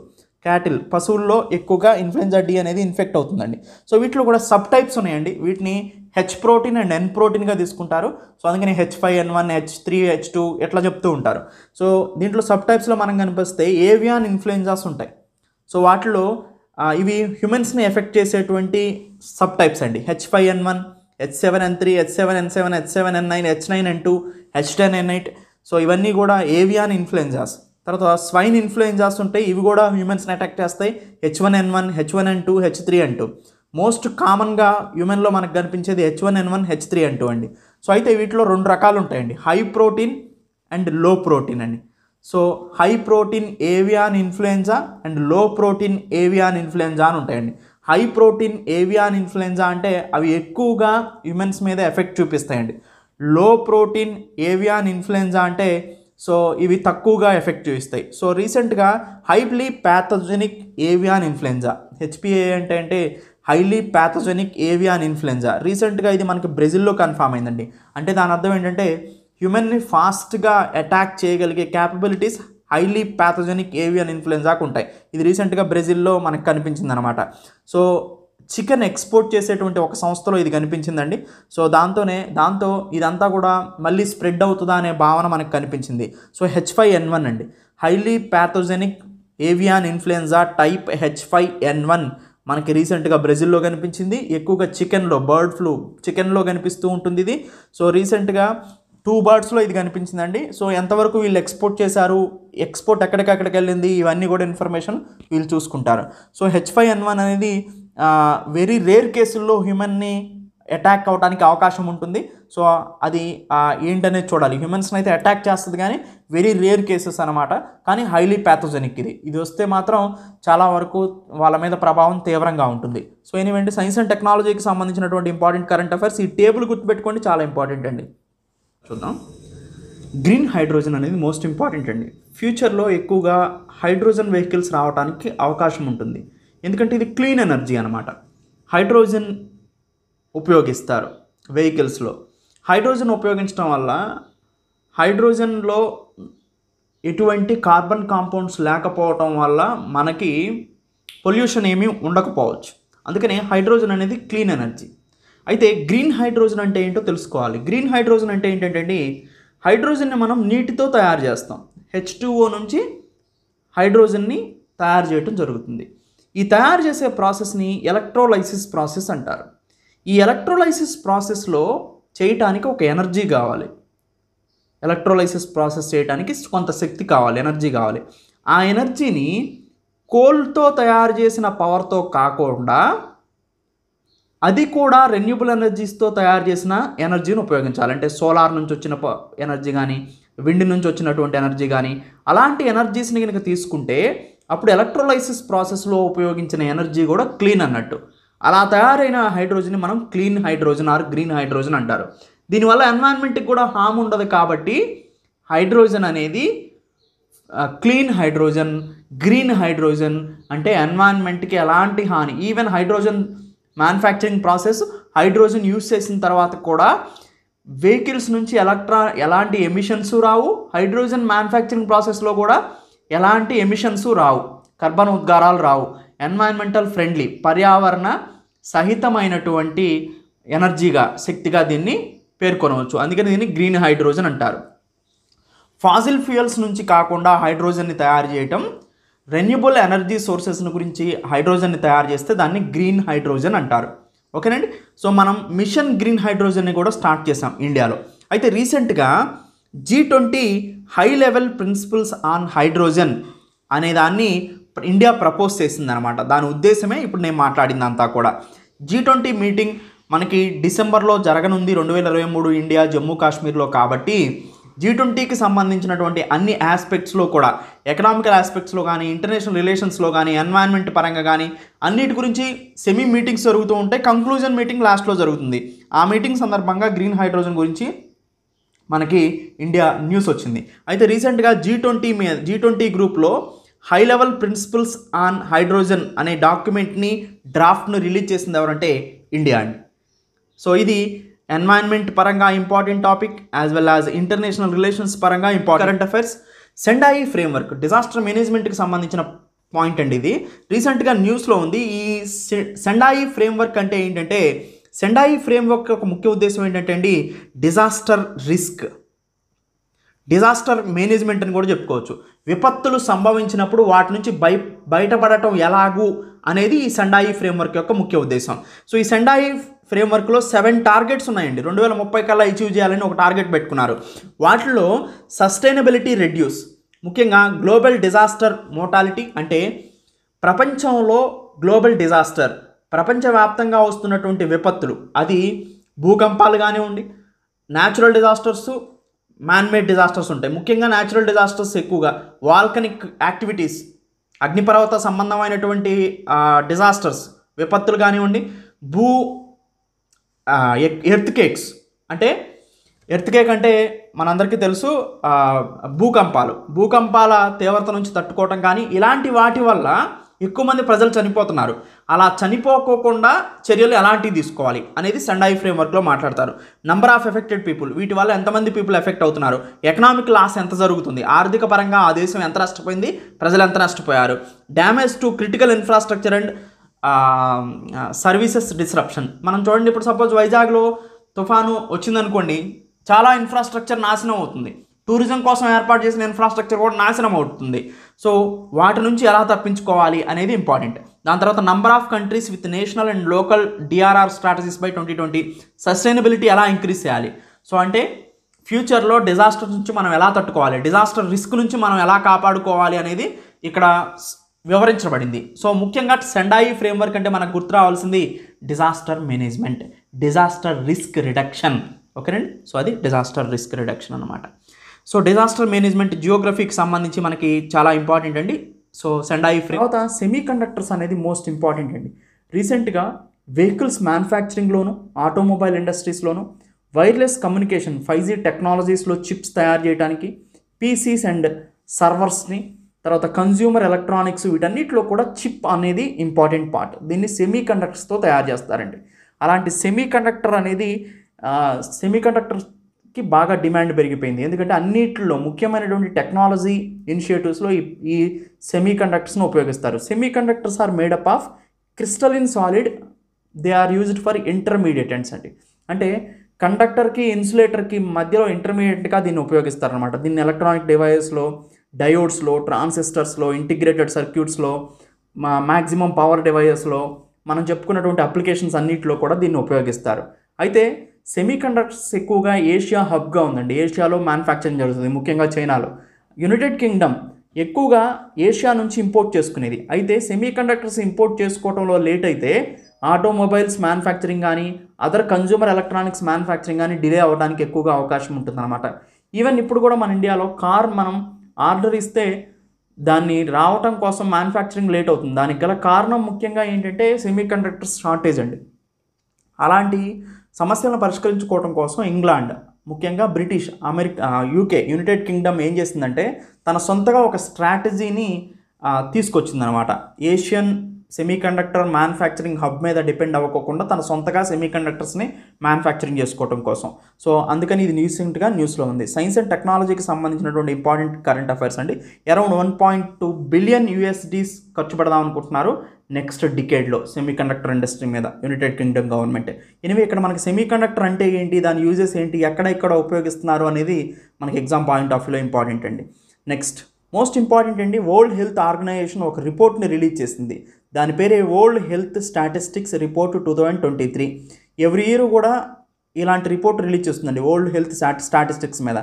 క్యాటిల్ పశువుల్లో ఎక్కువగా ఇన్ఫ్లుయెంజా డి అనేది ఇన్ఫెక్ట్ అవుతుందండి సో వీటిలో కూడా సబ్ టైప్స్ ఉన్నాయండి వీటిని హెచ్ ప్రోటీన్ అండ్ ఎన్ ప్రోటీన్గా తీసుకుంటారు సో అందుకని H five N one H three H two ఎట్లా చెప్తూ ఉంటారు సో దీంట్లో సబ్ టైప్స్లో మనం కనిపిస్తే ఏవియాన్ ఇన్ఫ్లుయెన్జాస్ ఉంటాయి సో వాటిలో ఇవి హ్యూమెన్స్ని ఎఫెక్ట్ చేసేటువంటి సబ్ టైప్స్ అండి H five N one H seven N three H seven N seven H seven N nine H nine N two H ten N eight so ఇవన్నీ కూడా ఏవియాన్ ఇన్ఫ్లుయెన్జాస్ తర్వాత swine ఇన్ఫ్లుయెన్జాస్ ఉంటాయి ఇవి కూడా హ్యూమెన్స్ని అటాక్ చేస్తాయి H one N one H one N two H three N two most కామన్గా హ్యూమెన్లో మనకు కనిపించేది H one N one H three అంటూ అండి సో అయితే వీటిలో రెండు రకాలు ఉంటాయండి high protein and low protein అండి so high protein avian influenza and low protein avian influenza అని ఉంటాయండి హై ప్రోటీన్ ఏవియాన్ ఇన్ఫ్లుయెంజా అంటే అవి ఎక్కువగా హ్యూమెన్స్ మీద ఎఫెక్ట్ చూపిస్తాయండి లో ప్రోటీన్ ఏవియాన్ ఇన్ఫ్లుయెంజా అంటే సో ఇవి తక్కువగా ఎఫెక్ట్ చూపిస్తాయి సో రీసెంట్గా highly pathogenic avian influenza HPA అంటే అంటే హైలీ ప్యాథజెనిక్ ఏవియాన్ ఇన్ఫ్లుయెన్జా రీసెంట్గా ఇది మనకి బ్రెజిల్లో కన్ఫామ్ అయిందండి అంటే దాని అర్థం ఏంటంటే హ్యూమన్ని ఫాస్ట్గా అటాక్ చేయగలిగే క్యాపబిలిటీస్ హైలీ ప్యాథజెనిక్ ఏవియన్ ఇన్ఫ్లుయెన్జాకు ఉంటాయి ఇది రీసెంట్గా బ్రెజిల్లో మనకు కనిపించింది అనమాట సో చికెన్ ఎక్స్పోర్ట్ చేసేటువంటి ఒక సంస్థలో ఇది కనిపించిందండి సో దాంతోనే దాంతో ఇదంతా కూడా మళ్ళీ స్ప్రెడ్ అవుతుందా అనే భావన మనకు కనిపించింది so H five N one అండి highly pathogenic avian influenza type H five N one మనకి రీసెంట్గా బ్రెజిల్లో కనిపించింది ఎక్కువగా చికెన్లో బర్డ్ ఫ్లూ చికెన్లో కనిపిస్తూ ఉంటుంది ఇది సో రీసెంట్గా టూ బర్డ్స్లో ఇది కనిపించిందండి సో ఎంతవరకు వీళ్ళు ఎక్స్పోర్ట్ చేశారు ఎక్స్పోర్ట్ ఎక్కడికెక్కడికి వెళ్ళింది ఇవన్నీ కూడా ఇన్ఫర్మేషన్ వీళ్ళు చూసుకుంటారు so H five N one అనేది వెరీ రేర్ కేసుల్లో హ్యూమన్ని అటాక్ అవడానికి అవకాశం ఉంటుంది సో అది ఏంటనేది చూడాలి హ్యూమన్స్ని అయితే అటాక్ చేస్తుంది కానీ వెరీ రేర్ కేసెస్ అనమాట కానీ హైలీ ప్యాథోజెనిక్ ఇది ఇది వస్తే మాత్రం చాలా వరకు వాళ్ళ మీద ప్రభావం తీవ్రంగా ఉంటుంది సో ఏంటంటే సైన్స్ అండ్ టెక్నాలజీకి సంబంధించినటువంటి ఇంపార్టెంట్ కరెంట్ అఫైర్స్ ఈ టేబుల్ గుర్తుపెట్టుకోండి చాలా ఇంపార్టెంట్ అండి చూద్దాం గ్రీన్ హైడ్రోజన్ అనేది మోస్ట్ ఇంపార్టెంట్ అండి ఫ్యూచర్లో ఎక్కువగా హైడ్రోజన్ వెహికల్స్ రావడానికి అవకాశం ఉంటుంది ఎందుకంటే ఇది క్లీన్ ఎనర్జీ అనమాట హైడ్రోజన్ ఉపయోగిస్తారు వెహికల్స్లో హైడ్రోజన్ ఉపయోగించడం వల్ల హైడ్రోజన్లో ఎటువంటి కార్బన్ కాంపౌండ్స్ లేకపోవటం వల్ల మనకి పొల్యూషన్ ఏమీ ఉండకపోవచ్చు అందుకని హైడ్రోజన్ అనేది క్లీన్ ఎనర్జీ అయితే గ్రీన్ హైడ్రోజన్ అంటే ఏంటో తెలుసుకోవాలి గ్రీన్ హైడ్రోజన్ అంటే ఏంటంటే హైడ్రోజన్ని మనం నీటితో తయారు చేస్తాం హెచ్ టూఓ నుంచి హైడ్రోజన్ని తయారు చేయటం జరుగుతుంది ఈ తయారు చేసే ప్రాసెస్ని ఎలక్ట్రోలైసిస్ ప్రాసెస్ అంటారు ఈ ఎలక్ట్రోలైసిస్ ప్రాసెస్లో చేయటానికి ఒక ఎనర్జీ కావాలి ఎలక్ట్రోలైసిస్ ప్రాసెస్ చేయడానికి కొంత శక్తి కావాలి ఎనర్జీ కావాలి ఆ ఎనర్జీని కోల్తో తయారు చేసిన పవర్తో కాకుండా అది కూడా రెన్యూబుల్ ఎనర్జీస్తో తయారు చేసిన ఎనర్జీని ఉపయోగించాలి అంటే సోలార్ నుంచి వచ్చిన ఎనర్జీ కానీ విండ్ నుంచి వచ్చినటువంటి ఎనర్జీ కానీ అలాంటి ఎనర్జీస్ని కనుక తీసుకుంటే అప్పుడు ఎలక్ట్రోలైసిస్ ప్రాసెస్లో ఉపయోగించిన ఎనర్జీ కూడా క్లీన్ అన్నట్టు అలా తయారైన హైడ్రోజన్ని మనం clean hydrogen or green hydrogen అంటారు దీనివల్ల ఎన్వైరన్మెంట్కి కూడా హామ్ ఉండదు కాబట్టి హైడ్రోజన్ అనేది క్లీన్ హైడ్రోజన్ గ్రీన్ హైడ్రోజన్ అంటే ఎన్వైరన్మెంట్కి ఎలాంటి హాని even hydrogen manufacturing process hydrogen use చేసిన తర్వాత కూడా వెహికల్స్ నుంచి ఎలక్ట్రా ఎలాంటి ఎమిషన్స్ రావు హైడ్రోజన్ మ్యానుఫ్యాక్చరింగ్ ప్రాసెస్లో కూడా ఎలాంటి ఎమిషన్స్ రావు కర్బన ఉద్గారాలు రావు ఎన్వైర్న్మెంటల్ ఫ్రెండ్లీ పర్యావరణ సహితమైనటువంటి ఎనర్జీగా శక్తిగా దీన్ని పేర్కొనవచ్చు అందుకని దీన్ని గ్రీన్ హైడ్రోజన్ అంటారు ఫాసిల్ ఫ్యూయల్స్ నుంచి కాకుండా హైడ్రోజన్ని తయారు చేయటం రెన్యూబుల్ ఎనర్జీ సోర్సెస్ను గురించి హైడ్రోజన్ని తయారు చేస్తే దాన్ని గ్రీన్ హైడ్రోజన్ అంటారు ఓకేనండి సో మనం మిషన్ గ్రీన్ హైడ్రోజన్ని కూడా స్టార్ట్ చేసాం ఇండియాలో అయితే రీసెంట్గా G twenty high level principles on hydrogen అనే దాన్ని ఇండియా ప్రపోజ్ చేసిందనమాట దాని ఉద్దేశమే ఇప్పుడు నేను మాట్లాడిందంతా కూడా జీ ట్వంటీ మీటింగ్ మనకి డిసెంబర్లో జరగనుంది రెండు వేల ఇరవై మూడు ఇండియా జమ్మూ కాశ్మీర్లో కాబట్టి జీ ట్వంటీకి సంబంధించినటువంటి అన్ని ఆస్పెక్ట్స్లో కూడా ఎకనామికల్ ఆస్పెక్ట్స్లో కానీ ఇంటర్నేషనల్ రిలేషన్స్లో కానీ ఎన్వైరన్మెంట్ పరంగా కానీ అన్నిటి గురించి సెమీ మీటింగ్స్ జరుగుతూ ఉంటే కంక్లూజన్ మీటింగ్ లాస్ట్లో జరుగుతుంది ఆ మీటింగ్ సందర్భంగా గ్రీన్ హైడ్రోజన్ గురించి మనకి ఇండియా న్యూస్ వచ్చింది అయితే రీసెంట్గా జీ ట్వంటీ మీ జీ ట్వంటీ గ్రూప్లో high level principles on hydrogen అనే డాక్యుమెంట్ని డ్రాఫ్ట్ను రిలీజ్ చేసింది ఎవరంటే ఇండియా అండి సో ఇది ఎన్వైర్న్మెంట్ పరంగా important topic as well as international relations పరంగా important current affairs Sendai framework disaster మేనేజ్మెంట్కి సంబంధించిన పాయింట్ అండి ఇది రీసెంట్గా న్యూస్లో ఉంది ఈ సెండాయి ఫ్రేమ్వర్క్ అంటే ఏంటంటే సెండాయి ఫ్రేమ్వర్క్ ఒక ముఖ్య ఉద్దేశం ఏంటంటే అండి డిజాస్టర్ రిస్క్ డిజాస్టర్ మేనేజ్మెంట్ అని కూడా చెప్పుకోవచ్చు విపత్తులు సంభవించినప్పుడు వాటి నుంచి బయ బయటపడటం ఎలాగూ అనేది ఈ సెండాయి ఫ్రేమ్వర్క్ యొక్క ముఖ్య ఉద్దేశం సో ఈ సెండాయి ఫ్రేమ్వర్క్లో సెవెన్ టార్గెట్స్ ఉన్నాయండి రెండు వేల ముప్పై కల్లా అచీవ్ చేయాలని ఒక టార్గెట్ పెట్టుకున్నారు వాటిలో సస్టైనబిలిటీ రెడ్యూస్ ముఖ్యంగా గ్లోబల్ డిజాస్టర్ మోటాలిటీ అంటే ప్రపంచంలో గ్లోబల్ డిజాస్టర్ ప్రపంచవ్యాప్తంగా వస్తున్నటువంటి విపత్తులు అది భూకంపాలు కానివ్వండి న్యాచురల్ డిజాస్టర్స్ మ్యాన్మేడ్ డిజాస్టర్స్ ఉంటాయి ముఖ్యంగా న్యాచురల్ డిజాస్టర్స్ ఎక్కువగా వాల్కనిక్ యాక్టివిటీస్ అగ్నిపర్వత సంబంధమైనటువంటి డిజాస్టర్స్ విపత్తులు కానివ్వండి భూ ఎర్త్ కేక్స్ అంటే ఎర్త్ కేక్ అంటే మనందరికీ తెలుసు భూకంపాలు భూకంపాల తీవ్రత నుంచి తట్టుకోవటం కానీ ఇలాంటి వాటి వల్ల ఎక్కువ మంది ప్రజలు చనిపోతున్నారు అలా చనిపోకోకుండా చర్యలు ఎలాంటివి తీసుకోవాలి అనేది సెండాయి ఫ్రేమ్వర్క్లో మాట్లాడతారు నంబర్ ఆఫ్ ఎఫెక్టెడ్ పీపుల్ వీటి వల్ల ఎంతమంది పీపుల్ ఎఫెక్ట్ అవుతున్నారు ఎకనామిక్ లాస్ ఎంత జరుగుతుంది ఆర్థిక పరంగా ఆ దేశం ఎంత నష్టపోయింది ప్రజలు ఎంత నష్టపోయారు damage to critical infrastructure and services disruption మనం చూడండి ఇప్పుడు సపోజ్ వైజాగ్లో తుఫాను వచ్చిందనుకోండి చాలా ఇన్ఫ్రాస్ట్రక్చర్ నాశనం అవుతుంది టూరిజం కోసం ఏర్పాటు చేసిన ఇన్ఫ్రాస్ట్రక్చర్ కూడా నాశనం అవుతుంది సో వాటి నుంచి ఎలా తప్పించుకోవాలి అనేది ఇంపార్టెంట్ దాని తర్వాత number of countries with national and local DRR strategies by twenty twenty sustainability ఎలా ఇంక్రీస్ చేయాలి సో అంటే ఫ్యూచర్లో డిజాస్టర్ నుంచి మనం ఎలా తట్టుకోవాలి డిజాస్టర్ రిస్క్ నుంచి మనం ఎలా కాపాడుకోవాలి అనేది ఇక్కడ వివరించబడింది సో ముఖ్యంగా సెండాయి ఫ్రేమ్వర్క్ అంటే మనకు గుర్తు రావాల్సింది disaster management disaster risk reduction ఓకేనండి సో అది డిజాస్టర్ రిస్క్ రిడక్షన్ అనమాట సో డిజాస్టర్ మేనేజ్మెంట్ జియోగ్రఫీకి సంబంధించి మనకి చాలా ఇంపార్టెంట్ అండి సో సెండాయి తర్వాత సెమీ కండక్టర్స్ అనేది మోస్ట్ ఇంపార్టెంట్ అండి రీసెంట్గా వెహికల్స్ మ్యానుఫ్యాక్చరింగ్లోను ఆటోమొబైల్ ఇండస్ట్రీస్లోను వైర్లెస్ కమ్యూనికేషన్ ఫైవ్ జీ టెక్నాలజీస్లో చిప్స్ తయారు చేయడానికి పీసీస్ అండ్ సర్వర్స్ని తర్వాత కన్జ్యూమర్ ఎలక్ట్రానిక్స్ వీటన్నిటిలో కూడా చిప్ అనేది ఇంపార్టెంట్ పార్ట్ దీన్ని సెమీ కండక్టర్స్తో తయారు చేస్తారండి అలాంటి సెమీ కండక్టర్ అనేది సెమీ కండక్టర్ కి బాగా డిమాండ్ పెరిగిపోయింది ఎందుకంటే అన్నిటిలో ముఖ్యమైనటువంటి టెక్నాలజీ ఇనిషియేటివ్స్లో ఈ ఈ సెమీ కండక్టర్స్ను ఉపయోగిస్తారు semiconductors are made up of crystalline solid they are used for intermediate ends అండి అంటే కండక్టర్కి ఇన్సులేటర్కి మధ్యలో ఇంటర్మీడియట్గా దీన్ని ఉపయోగిస్తారు అనమాట దీన్ని ఎలక్ట్రానిక్ డివైస్లో డయోడ్స్లో ట్రాన్సిస్టర్స్లో ఇంటిగ్రేటెడ్ సర్క్యూట్స్లో మా మ్యాక్సిమం పవర్ డివైస్లో మనం చెప్పుకున్నటువంటి అప్లికేషన్స్ అన్నింటిలో కూడా దీన్ని ఉపయోగిస్తారు అయితే సెమీకండక్టర్స్ ఎక్కువగా ఏషియా హబ్గా ఉందండి ఏషియాలో మ్యానుఫ్యాక్చరింగ్ జరుగుతుంది ముఖ్యంగా చైనాలో యునైటెడ్ కింగ్డమ్ ఎక్కువగా ఏషియా నుంచి ఇంపోర్ట్ చేసుకునేది అయితే సెమీకండక్టర్స్ ఇంపోర్ట్ చేసుకోవడంలో లేట్ అయితే ఆటోమొబైల్స్ మ్యానుఫ్యాక్చరింగ్ కానీ అదర్ కన్జ్యూమర్ ఎలక్ట్రానిక్స్ మ్యానుఫ్యాక్చరింగ్ కానీ డిలే అవ్వడానికి ఎక్కువగా అవకాశం ఉంటుందన్నమాట ఈవెన్ ఇప్పుడు కూడా మన ఇండియాలో కార్ మనం ఆర్డర్ ఇస్తే దాన్ని రావటం కోసం మ్యానుఫ్యాక్చరింగ్ లేట్ అవుతుంది దానికి గల కారణం ముఖ్యంగా ఏంటంటే సెమీకండక్టర్ షార్టేజ్ అండి అలాంటి సమస్యలను పరిష్కరించుకోవడం కోసం ఇంగ్లాండ్ ముఖ్యంగా British America UK United Kingdom ఏం చేసిందంటే తన సొంతగా ఒక స్ట్రాటజీని తీసుకొచ్చిందనమాట ఏషియన్ సెమీకండక్టర్ మ్యానుఫ్యాక్చరింగ్ హబ్ మీద డిపెండ్ అవ్వకుండా తన సొంతగా సెమీకండక్టర్స్ని మ్యానుఫ్యాక్చరింగ్ చేసుకోవడం కోసం సో అందుకని ఇది న్యూసెంట్గా న్యూస్లో ఉంది సైన్స్ అండ్ టెక్నాలజీకి సంబంధించినటువంటి ఇంపార్టెంట్ కరెంట్ అఫైర్స్ అండి around one point two billion USDs ఖర్చు పెడదాం అనుకుంటున్నారు నెక్స్ట్ డికేడ్లో సెమీకండక్టర్ ఇండస్ట్రీ మీద యునైటెడ్ కింగ్డమ్ గవర్నమెంట్ ఎనివే ఇక్కడ మనకి సెమీకండక్టర్ అంటే ఏంటి దాని యూజెస్ ఏంటి ఎక్కడ ఎక్కడ ఉపయోగిస్తున్నారు అనేది మనకి ఎగ్జామ్ పాయింట్ ఆఫ్ వ్యూలో ఇంపార్టెంట్ అండి నెక్స్ట్ మోస్ట్ ఇంపార్టెంట్ అండి వరల్డ్ హెల్త్ ఆర్గనైజేషన్ ఒక రిపోర్ట్ని రిలీజ్ చేసింది దాని పేరే World health statistics Report two thousand twenty three every year కూడా ఇలాంటి రిపోర్ట్ రిలీజ్ చేస్తుందండి వరల్డ్ హెల్త్ స్టాట్ స్టాటిస్టిక్స్ మీద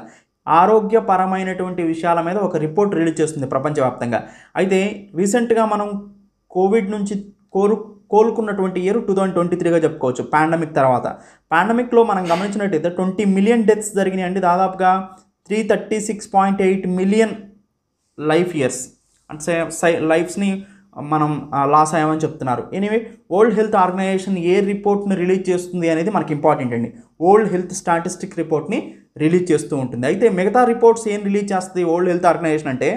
ఆరోగ్యపరమైనటువంటి విషయాల మీద ఒక రిపోర్ట్ రిలీజ్ చేస్తుంది ప్రపంచవ్యాప్తంగా అయితే రీసెంట్గా మనం కోవిడ్ నుంచి కోరు కోలుకున్నటువంటి ఇయర్ టూ థౌజండ్ ట్వంటీ త్రీగా చెప్పుకోవచ్చు పాండమిక్ తర్వాత పాండమిక్లో మనం గమనించినట్టయితే ట్వంటీ మిలియన్ డెత్స్ జరిగినాయండి దాదాపుగా three thirty six point eight million life years అంటే సై లైఫ్స్ని మనం లాస్ అయ్యామని చెప్తున్నారు ఎనీవే వరల్డ్ హెల్త్ ఆర్గనైజేషన్ ఏ రిపోర్ట్ని రిలీజ్ చేస్తుంది అనేది మనకి ఇంపార్టెంట్ అండి వరల్డ్ హెల్త్ స్టాటిస్టిక్ రిపోర్ట్ని రిలీజ్ చేస్తూ ఉంటుంది అయితే మిగతా రిపోర్ట్స్ ఏం రిలీజ్ చేస్తుంది వరల్డ్ హెల్త్ ఆర్గనైజేషన్ అంటే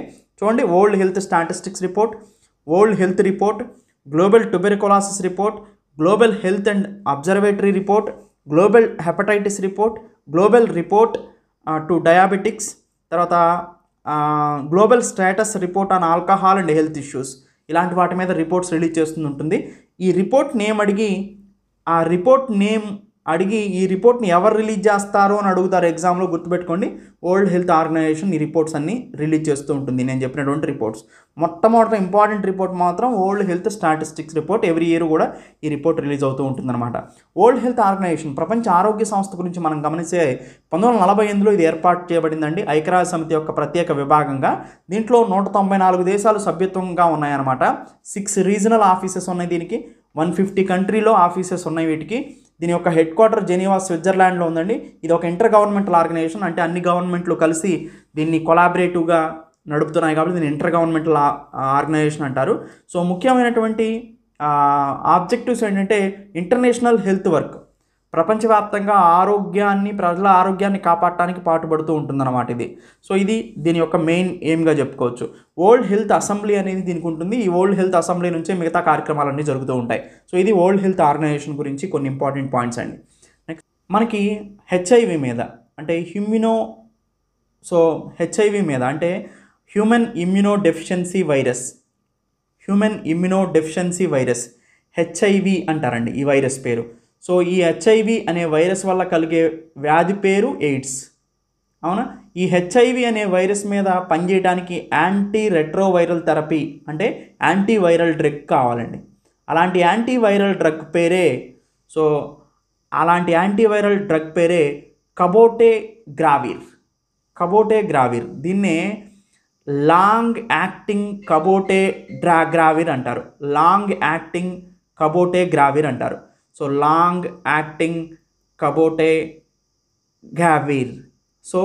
చూడండి world health statistics report world health report global tuberculosis report global health and observatory report global hepatitis report global report to diabetics తర్వాత global status report on alcohol and health issues ఇలాంటి వాటి మీద reports release చేస్తుంది ఉంటుంది ఈ report name అడిగి ఆ report name అడిగి ఈ రిపోర్ట్ని ఎవరు రిలీజ్ చేస్తారో అని అడుగుతారు ఎగ్జామ్లో గుర్తుపెట్టుకోండి వరల్డ్ హెల్త్ ఆర్గనైజేషన్ ఈ రిపోర్ట్స్ అన్ని రిలీజ్ చేస్తూ ఉంటుంది నేను చెప్పినటువంటి రిపోర్ట్స్ మొట్టమొదటి ఇంపార్టెంట్ రిపోర్ట్ మాత్రం world health statistics report every year కూడా ఈ రిపోర్ట్ రిలీజ్ అవుతూ ఉంటుందన్నమాట వరల్డ్ హెల్త్ ఆర్గనైజేషన్ ప్రపంచ ఆరోగ్య సంస్థ గురించి మనం గమనిస్తే పంతొమ్మిది వందల నలభై ఎనిమిదిలో ఇది ఏర్పాటు చేయబడిందండి ఐక్యరాజ్య సమితి యొక్క ప్రత్యేక విభాగంగా దీంట్లో నూట తొంభై నాలుగు దేశాలు సభ్యత్వంగా ఉన్నాయన్నమాట సిక్స్ రీజనల్ ఆఫీసెస్ ఉన్నాయి దీనికి వన్ ఫిఫ్టీ కంట్రీలో ఆఫీసెస్ ఉన్నాయి వీటికి దీని యొక్క హెడ్ క్వార్టర్ జెనీవా స్విట్జర్లాండ్లో ఉందండి ఇది ఒక ఇంటర్ గవర్నమెంటల్ ఆర్గనైజేషన్ అంటే అన్ని గవర్నమెంట్లు కలిసి దీన్ని కొలాబరేటివ్గా నడుపుతున్నాయి కాబట్టి దీన్ని ఇంటర్ గవర్నమెంటల్ ఆర్గనైజేషన్ అంటారు సో ముఖ్యమైనటువంటి ఆబ్జెక్టివ్స్ ఏంటంటే ఇంటర్నేషనల్ హెల్త్ వర్క్ ప్రపంచవ్యాప్తంగా ఆరోగ్యాన్ని ప్రజల ఆరోగ్యాన్ని కాపాడటానికి పాటుపడుతూ ఉంటుందన్నమాట ఇది సో ఇది దీని యొక్క మెయిన్ ఎయిమ్గా చెప్పుకోవచ్చు వరల్డ్ హెల్త్ అసెంబ్లీ అనేది దీనికి ఉంటుంది ఈ వరల్డ్ హెల్త్ అసెంబ్లీ నుంచే మిగతా కార్యక్రమాలన్నీ జరుగుతూ ఉంటాయి సో ఇది వరల్డ్ హెల్త్ ఆర్గనైజేషన్ గురించి కొన్ని ఇంపార్టెంట్ పాయింట్స్ అండి నెక్స్ట్ మనకి హెచ్ఐవి మీద అంటే హ్యూమినో సో హెచ్ఐవి మీద అంటే human immunodeficiency virus human immunodeficiency virus HIV అంటారండి ఈ వైరస్ పేరు సో ఈ హెచ్ఐవి అనే వైరస్ వల్ల కలిగే వ్యాధి పేరు ఎయిడ్స్ అవునా ఈ హెచ్ఐవి అనే వైరస్ మీద పనిచేయడానికి యాంటీ రెట్రోవైరల్ థెరపీ అంటే యాంటీవైరల్ డ్రగ్ కావాలండి అలాంటి యాంటీవైరల్ డ్రగ్ పేరే సో అలాంటి యాంటీవైరల్ డ్రగ్ పేరే కబోటే గ్రావిర్ కబోటే గ్రావిర్ దీన్నే long acting cabotegravir అంటారు లాంగ్ యాక్టింగ్ కబోటే గ్రావిర్ అంటారు so long acting cabotegravir so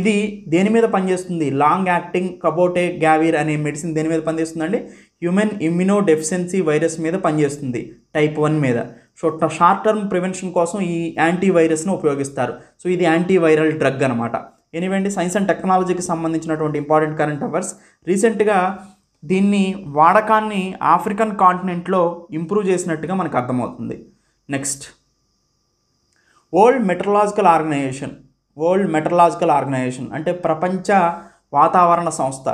ఇది దేని మీద పనిచేస్తుంది లాంగ్ యాక్టింగ్ కబోటే గ్యావీర్ అనే మెడిసిన్ దేని మీద పనిచేస్తుందండి హ్యూమన్ ఇమ్యునో డెఫిషియన్సీ వైరస్ మీద పనిచేస్తుంది టైప్ వన్ మీద సో షార్ట్ టర్మ్ ప్రివెన్షన్ కోసం ఈ యాంటీవైరస్ను ఉపయోగిస్తారు సో ఇది యాంటీవైరల్ డ్రగ్ అనమాట ఎనివండి సైన్స్ అండ్ టెక్నాలజీకి సంబంధించినటువంటి ఇంపార్టెంట్ కరెంట్ అవర్స్ రీసెంట్గా దీన్ని వాడకాన్ని ఆఫ్రికన్ కాంటినెంట్లో ఇంప్రూవ్ చేసినట్టుగా మనకు అర్థమవుతుంది next world meteorological organization world meteorological organization అంటే ప్రపంచ వాతావరణ సంస్థ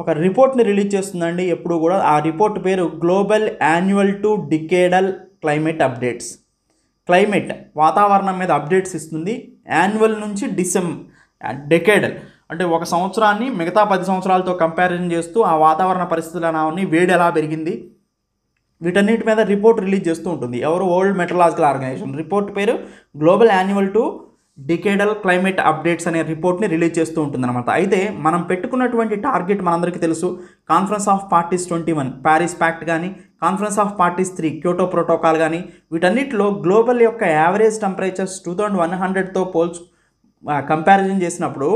ఒక రిపోర్ట్ని రిలీజ్ చేస్తుందండి ఎప్పుడు కూడా ఆ రిపోర్ట్ పేరు global annual to decadal climate updates climate వాతావరణం మీద అప్డేట్స్ ఇస్తుంది యాన్యువల్ నుంచి డిసెం డెకేడల్ అంటే ఒక సంవత్సరాన్ని మిగతా పది సంవత్సరాలతో కంపారిజన్ చేస్తూ ఆ వాతావరణ పరిస్థితులు వేడి ఎలా పెరిగింది వీటన్నిటి మీద రిపోర్ట్ రిలీజ్ చేస్తూ ఉంటుంది ఎవరు వరల్డ్ మెటలాజికల్ ఆర్గనైజేషన్ రిపోర్ట్ పేరు global annual to decadal climate updates అనే రిపోర్ట్ని రిలీజ్ చేస్తూ ఉంటుంది అనమాట అయితే మనం పెట్టుకున్నటువంటి టార్గెట్ మనందరికీ తెలుసు conference of parties twenty one Paris pact కానీ conference of parties three Kyoto protocol కానీ వీటన్నిటిలో గ్లోబల్ యొక్క average temperatures two thousand one హండ్రెడ్తో పోల్చు కంపారిజన్ చేసినప్పుడు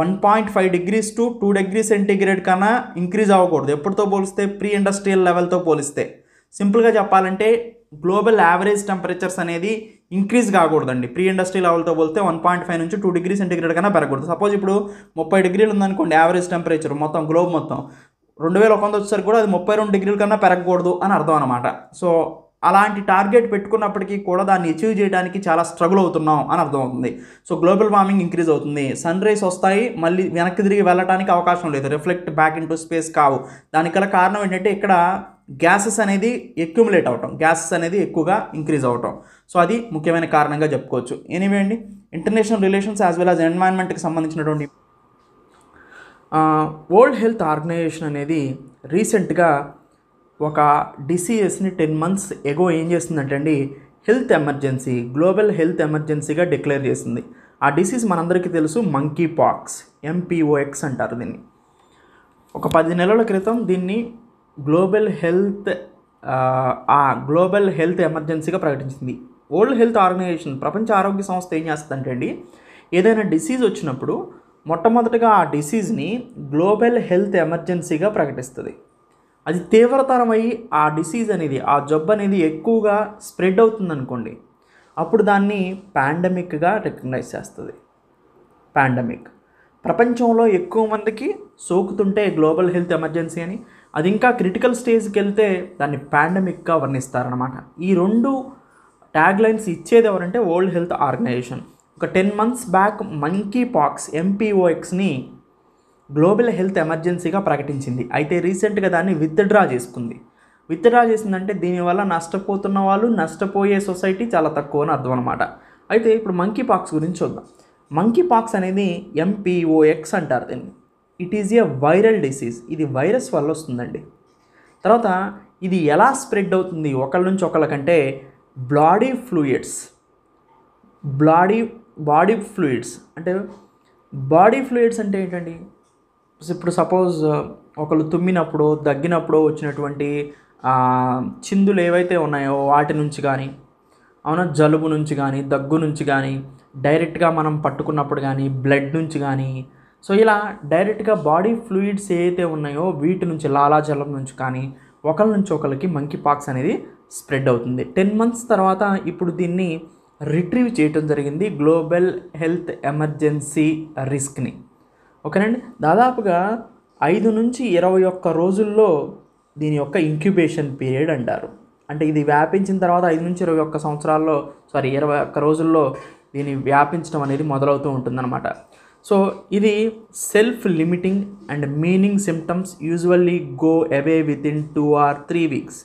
one point five degrees to two degree centigrade కన్నా ఇంక్రీజ్ అవ్వకూడదు ఎప్పుడుతో పోలిస్తే ప్రీ ఇండస్ట్రియల్ లెవెల్తో పోలిస్తే సింపుల్గా చెప్పాలంటే గ్లోబల్ యావరేజ్ టెంపరేచర్స్ అనేది ఇంక్రీజ్ కాకూడదండి ప్రీ ఇండస్ట్రీ లెవెల్తో పోలిస్తే వన్ పాయింట్ ఫైవ్ నుంచి టూ డిగ్రీ సెంటీగ్రేడ్ కన్నా పెరగకూడదు సపోజ్ ఇప్పుడు ముప్పై డిగ్రీలు ఉందనుకోండి యావరేజ్ టెంపరేచర్ మొత్తం గ్లోబ్ మొత్తం రెండు వేల ఒక వందొచ్చేసరికి వచ్చేసరికి కూడా అది ముప్పై రెండు డిగ్రీల కన్నా పెరగకూడదు అని అర్థం అనమాట సో అలాంటి టార్గెట్ పెట్టుకున్నప్పటికీ కూడా దాన్ని అచీవ్ చేయడానికి చాలా స్ట్రగుల్ అవుతున్నాం అని అర్థమవుతుంది సో గ్లోబల్ వార్మింగ్ ఇంక్రీజ్ అవుతుంది సన్ రైస్ వస్తాయి మళ్ళీ వెనక్కి తిరిగి వెళ్ళడానికి అవకాశం లేదు రిఫ్లెక్ట్ బ్యాక్ ఇన్ స్పేస్ కావు దానికల కారణం ఏంటంటే ఇక్కడ గ్యాసెస్ అనేది ఎక్యుములేట్ అవటం గ్యాసెస్ అనేది ఎక్కువగా ఇంక్రీజ్ అవటం సో అది ముఖ్యమైన కారణంగా చెప్పుకోవచ్చు ఎనీవే అండి international relations as well as ఎన్వైర్న్మెంట్కి సంబంధించినటువంటి వరల్డ్ హెల్త్ ఆర్గనైజేషన్ అనేది రీసెంట్గా ఒక డిసీఎస్ని టెన్ మంత్స్ ఎగో ఏం చేస్తుందంటే అండి హెల్త్ ఎమర్జెన్సీ గ్లోబల్ హెల్త్ ఎమర్జెన్సీగా డిక్లేర్ చేసింది ఆ డిసీజ్ మనందరికీ తెలుసు మంకీ పాక్స్ ఎంపీఓఎక్స్ అంటారు దీన్ని ఒక పది నెలల క్రితం దీన్ని గ్లోబల్ హెల్త్ ఆ గ్లోబల్ హెల్త్ ఎమర్జెన్సీగా ప్రకటించింది వరల్డ్ హెల్త్ ఆర్గనైజేషన్ ప్రపంచ ఆరోగ్య సంస్థ ఏం చేస్తుందంటే అండి ఏదైనా డిసీజ్ వచ్చినప్పుడు మొట్టమొదటగా ఆ డిసీజ్ని గ్లోబల్ హెల్త్ ఎమర్జెన్సీగా ప్రకటిస్తుంది అది తీవ్రతరమై ఆ డిసీజ్ అనేది ఆ జబ్బు అనేది ఎక్కువగా స్ప్రెడ్ అవుతుంది అనుకోండి అప్పుడు దాన్ని పాండమిక్గా రికగ్నైజ్ చేస్తుంది పాండమిక్ ప్రపంచంలో ఎక్కువ మందికి సోకుతుంటే గ్లోబల్ హెల్త్ ఎమర్జెన్సీ అని అది ఇంకా క్రిటికల్ స్టేజ్కి వెళ్తే దాన్ని పాండమిక్గా వర్ణిస్తారనమాట ఈ రెండు ట్యాగ్లైన్స్ ఇచ్చేది ఎవరంటే వరల్డ్ హెల్త్ ఆర్గనైజేషన్ ఒక ten months back monkeypox ఎంపీఓఎక్స్ని గ్లోబల్ హెల్త్ ఎమర్జెన్సీగా ప్రకటించింది అయితే రీసెంట్గా దాన్ని విత్డ్రా చేసుకుంది విత్డ్రా చేసిందంటే దీనివల్ల నష్టపోతున్న వాళ్ళు నష్టపోయే సొసైటీ చాలా తక్కువ అని అర్థం అనమాట అయితే ఇప్పుడు మంకీ పాక్స్ గురించి చూద్దాం మంకీ పాక్స్ అనేది ఎంపీఓఎక్స్ అంటారు దీన్ని it is a viral disease ఇది వైరస్ వల్ల వస్తుందండి తర్వాత ఇది ఎలా స్ప్రెడ్ అవుతుంది ఒకళ్ళ నుంచి ఒకళ్ళకంటే bloody fluids bloody body fluids అంటే బాడీ ఫ్లూయిడ్స్ అంటే ఏంటండి ఇప్పుడు సపోజ్ uh, ఒకళ్ళు తుమ్మినప్పుడు దగ్గినప్పుడు వచ్చినటువంటి చిందులు ఏవైతే ఉన్నాయో వాటి నుంచి కానీ అవునా జలుబు నుంచి కానీ దగ్గు నుంచి కానీ డైరెక్ట్గా మనం పట్టుకున్నప్పుడు కానీ బ్లడ్ నుంచి కానీ సో ఇలా డైరెక్ట్గా బాడీ ఫ్లూయిడ్స్ ఏవైతే ఉన్నాయో వీటి నుంచి లాలాజలం నుంచి కానీ ఒకరి నుంచి ఒకరికి మంకీ పాక్స్ అనేది స్ప్రెడ్ అవుతుంది టెన్ మంత్స్ తర్వాత ఇప్పుడు దీన్ని రిట్రీవ్ చేయటం జరిగింది గ్లోబల్ హెల్త్ ఎమర్జెన్సీ రిస్క్ని ఓకేనండి దాదాపుగా ఐదు నుంచి ఇరవై ఒక్క రోజుల్లో దీని యొక్క ఇంక్యుబేషన్ పీరియడ్ అంటారు అంటే ఇది వ్యాపించిన తర్వాత ఐదు నుంచి ఇరవై ఒక్క సంవత్సరాల్లో సారీ ఇరవై ఒక్క రోజుల్లో దీన్ని వ్యాపించడం అనేది మొదలవుతూ ఉంటుందన్నమాట సో ఇది self limiting and meaning symptoms usually go away within two or three weeks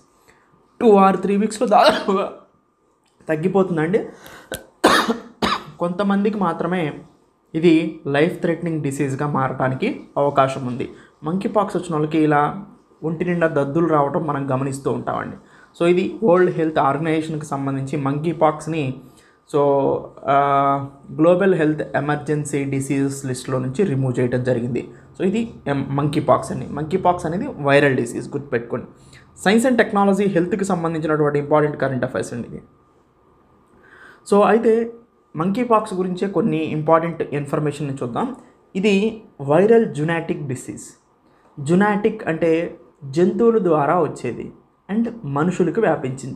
two or three వీక్స్లో దాదాపుగా తగ్గిపోతుందండి కొంతమందికి మాత్రమే ఇది లైఫ్ థ్రెటనింగ్ డిసీజ్గా మారడానికి అవకాశం ఉంది మంకీ పాక్స్ వచ్చిన వాళ్ళకి ఇలా ఒంటి నిండా దద్దులు రావడం మనం గమనిస్తూ ఉంటామండి సో ఇది వరల్డ్ హెల్త్ ఆర్గనైజేషన్కి సంబంధించి మంకీ పాక్స్ని so global health emergency diseases లిస్ట్లో నుంచి రిమూవ్ చేయడం జరిగింది సో ఇది మంకీ పాక్స్ అని మంకీ పాక్స్ అనేది వైరల్ డిసీజ్ గుర్తుపెట్టుకోండి సైన్స్ అండ్ టెక్నాలజీ హెల్త్కి సంబంధించినటువంటి ఇంపార్టెంట్ కరెంట్ అఫైర్స్ అండి ఇది సో అయితే మంకీ పాక్స్ గురించే కొన్ని ఇంపార్టెంట్ ఇన్ఫర్మేషన్ చూద్దాం ఇది వైరల్ జునాటిక్ డిసీజ్ జునాటిక్ అంటే జంతువుల ద్వారా వచ్చేది అండ్ మనుషులకు వ్యాపించి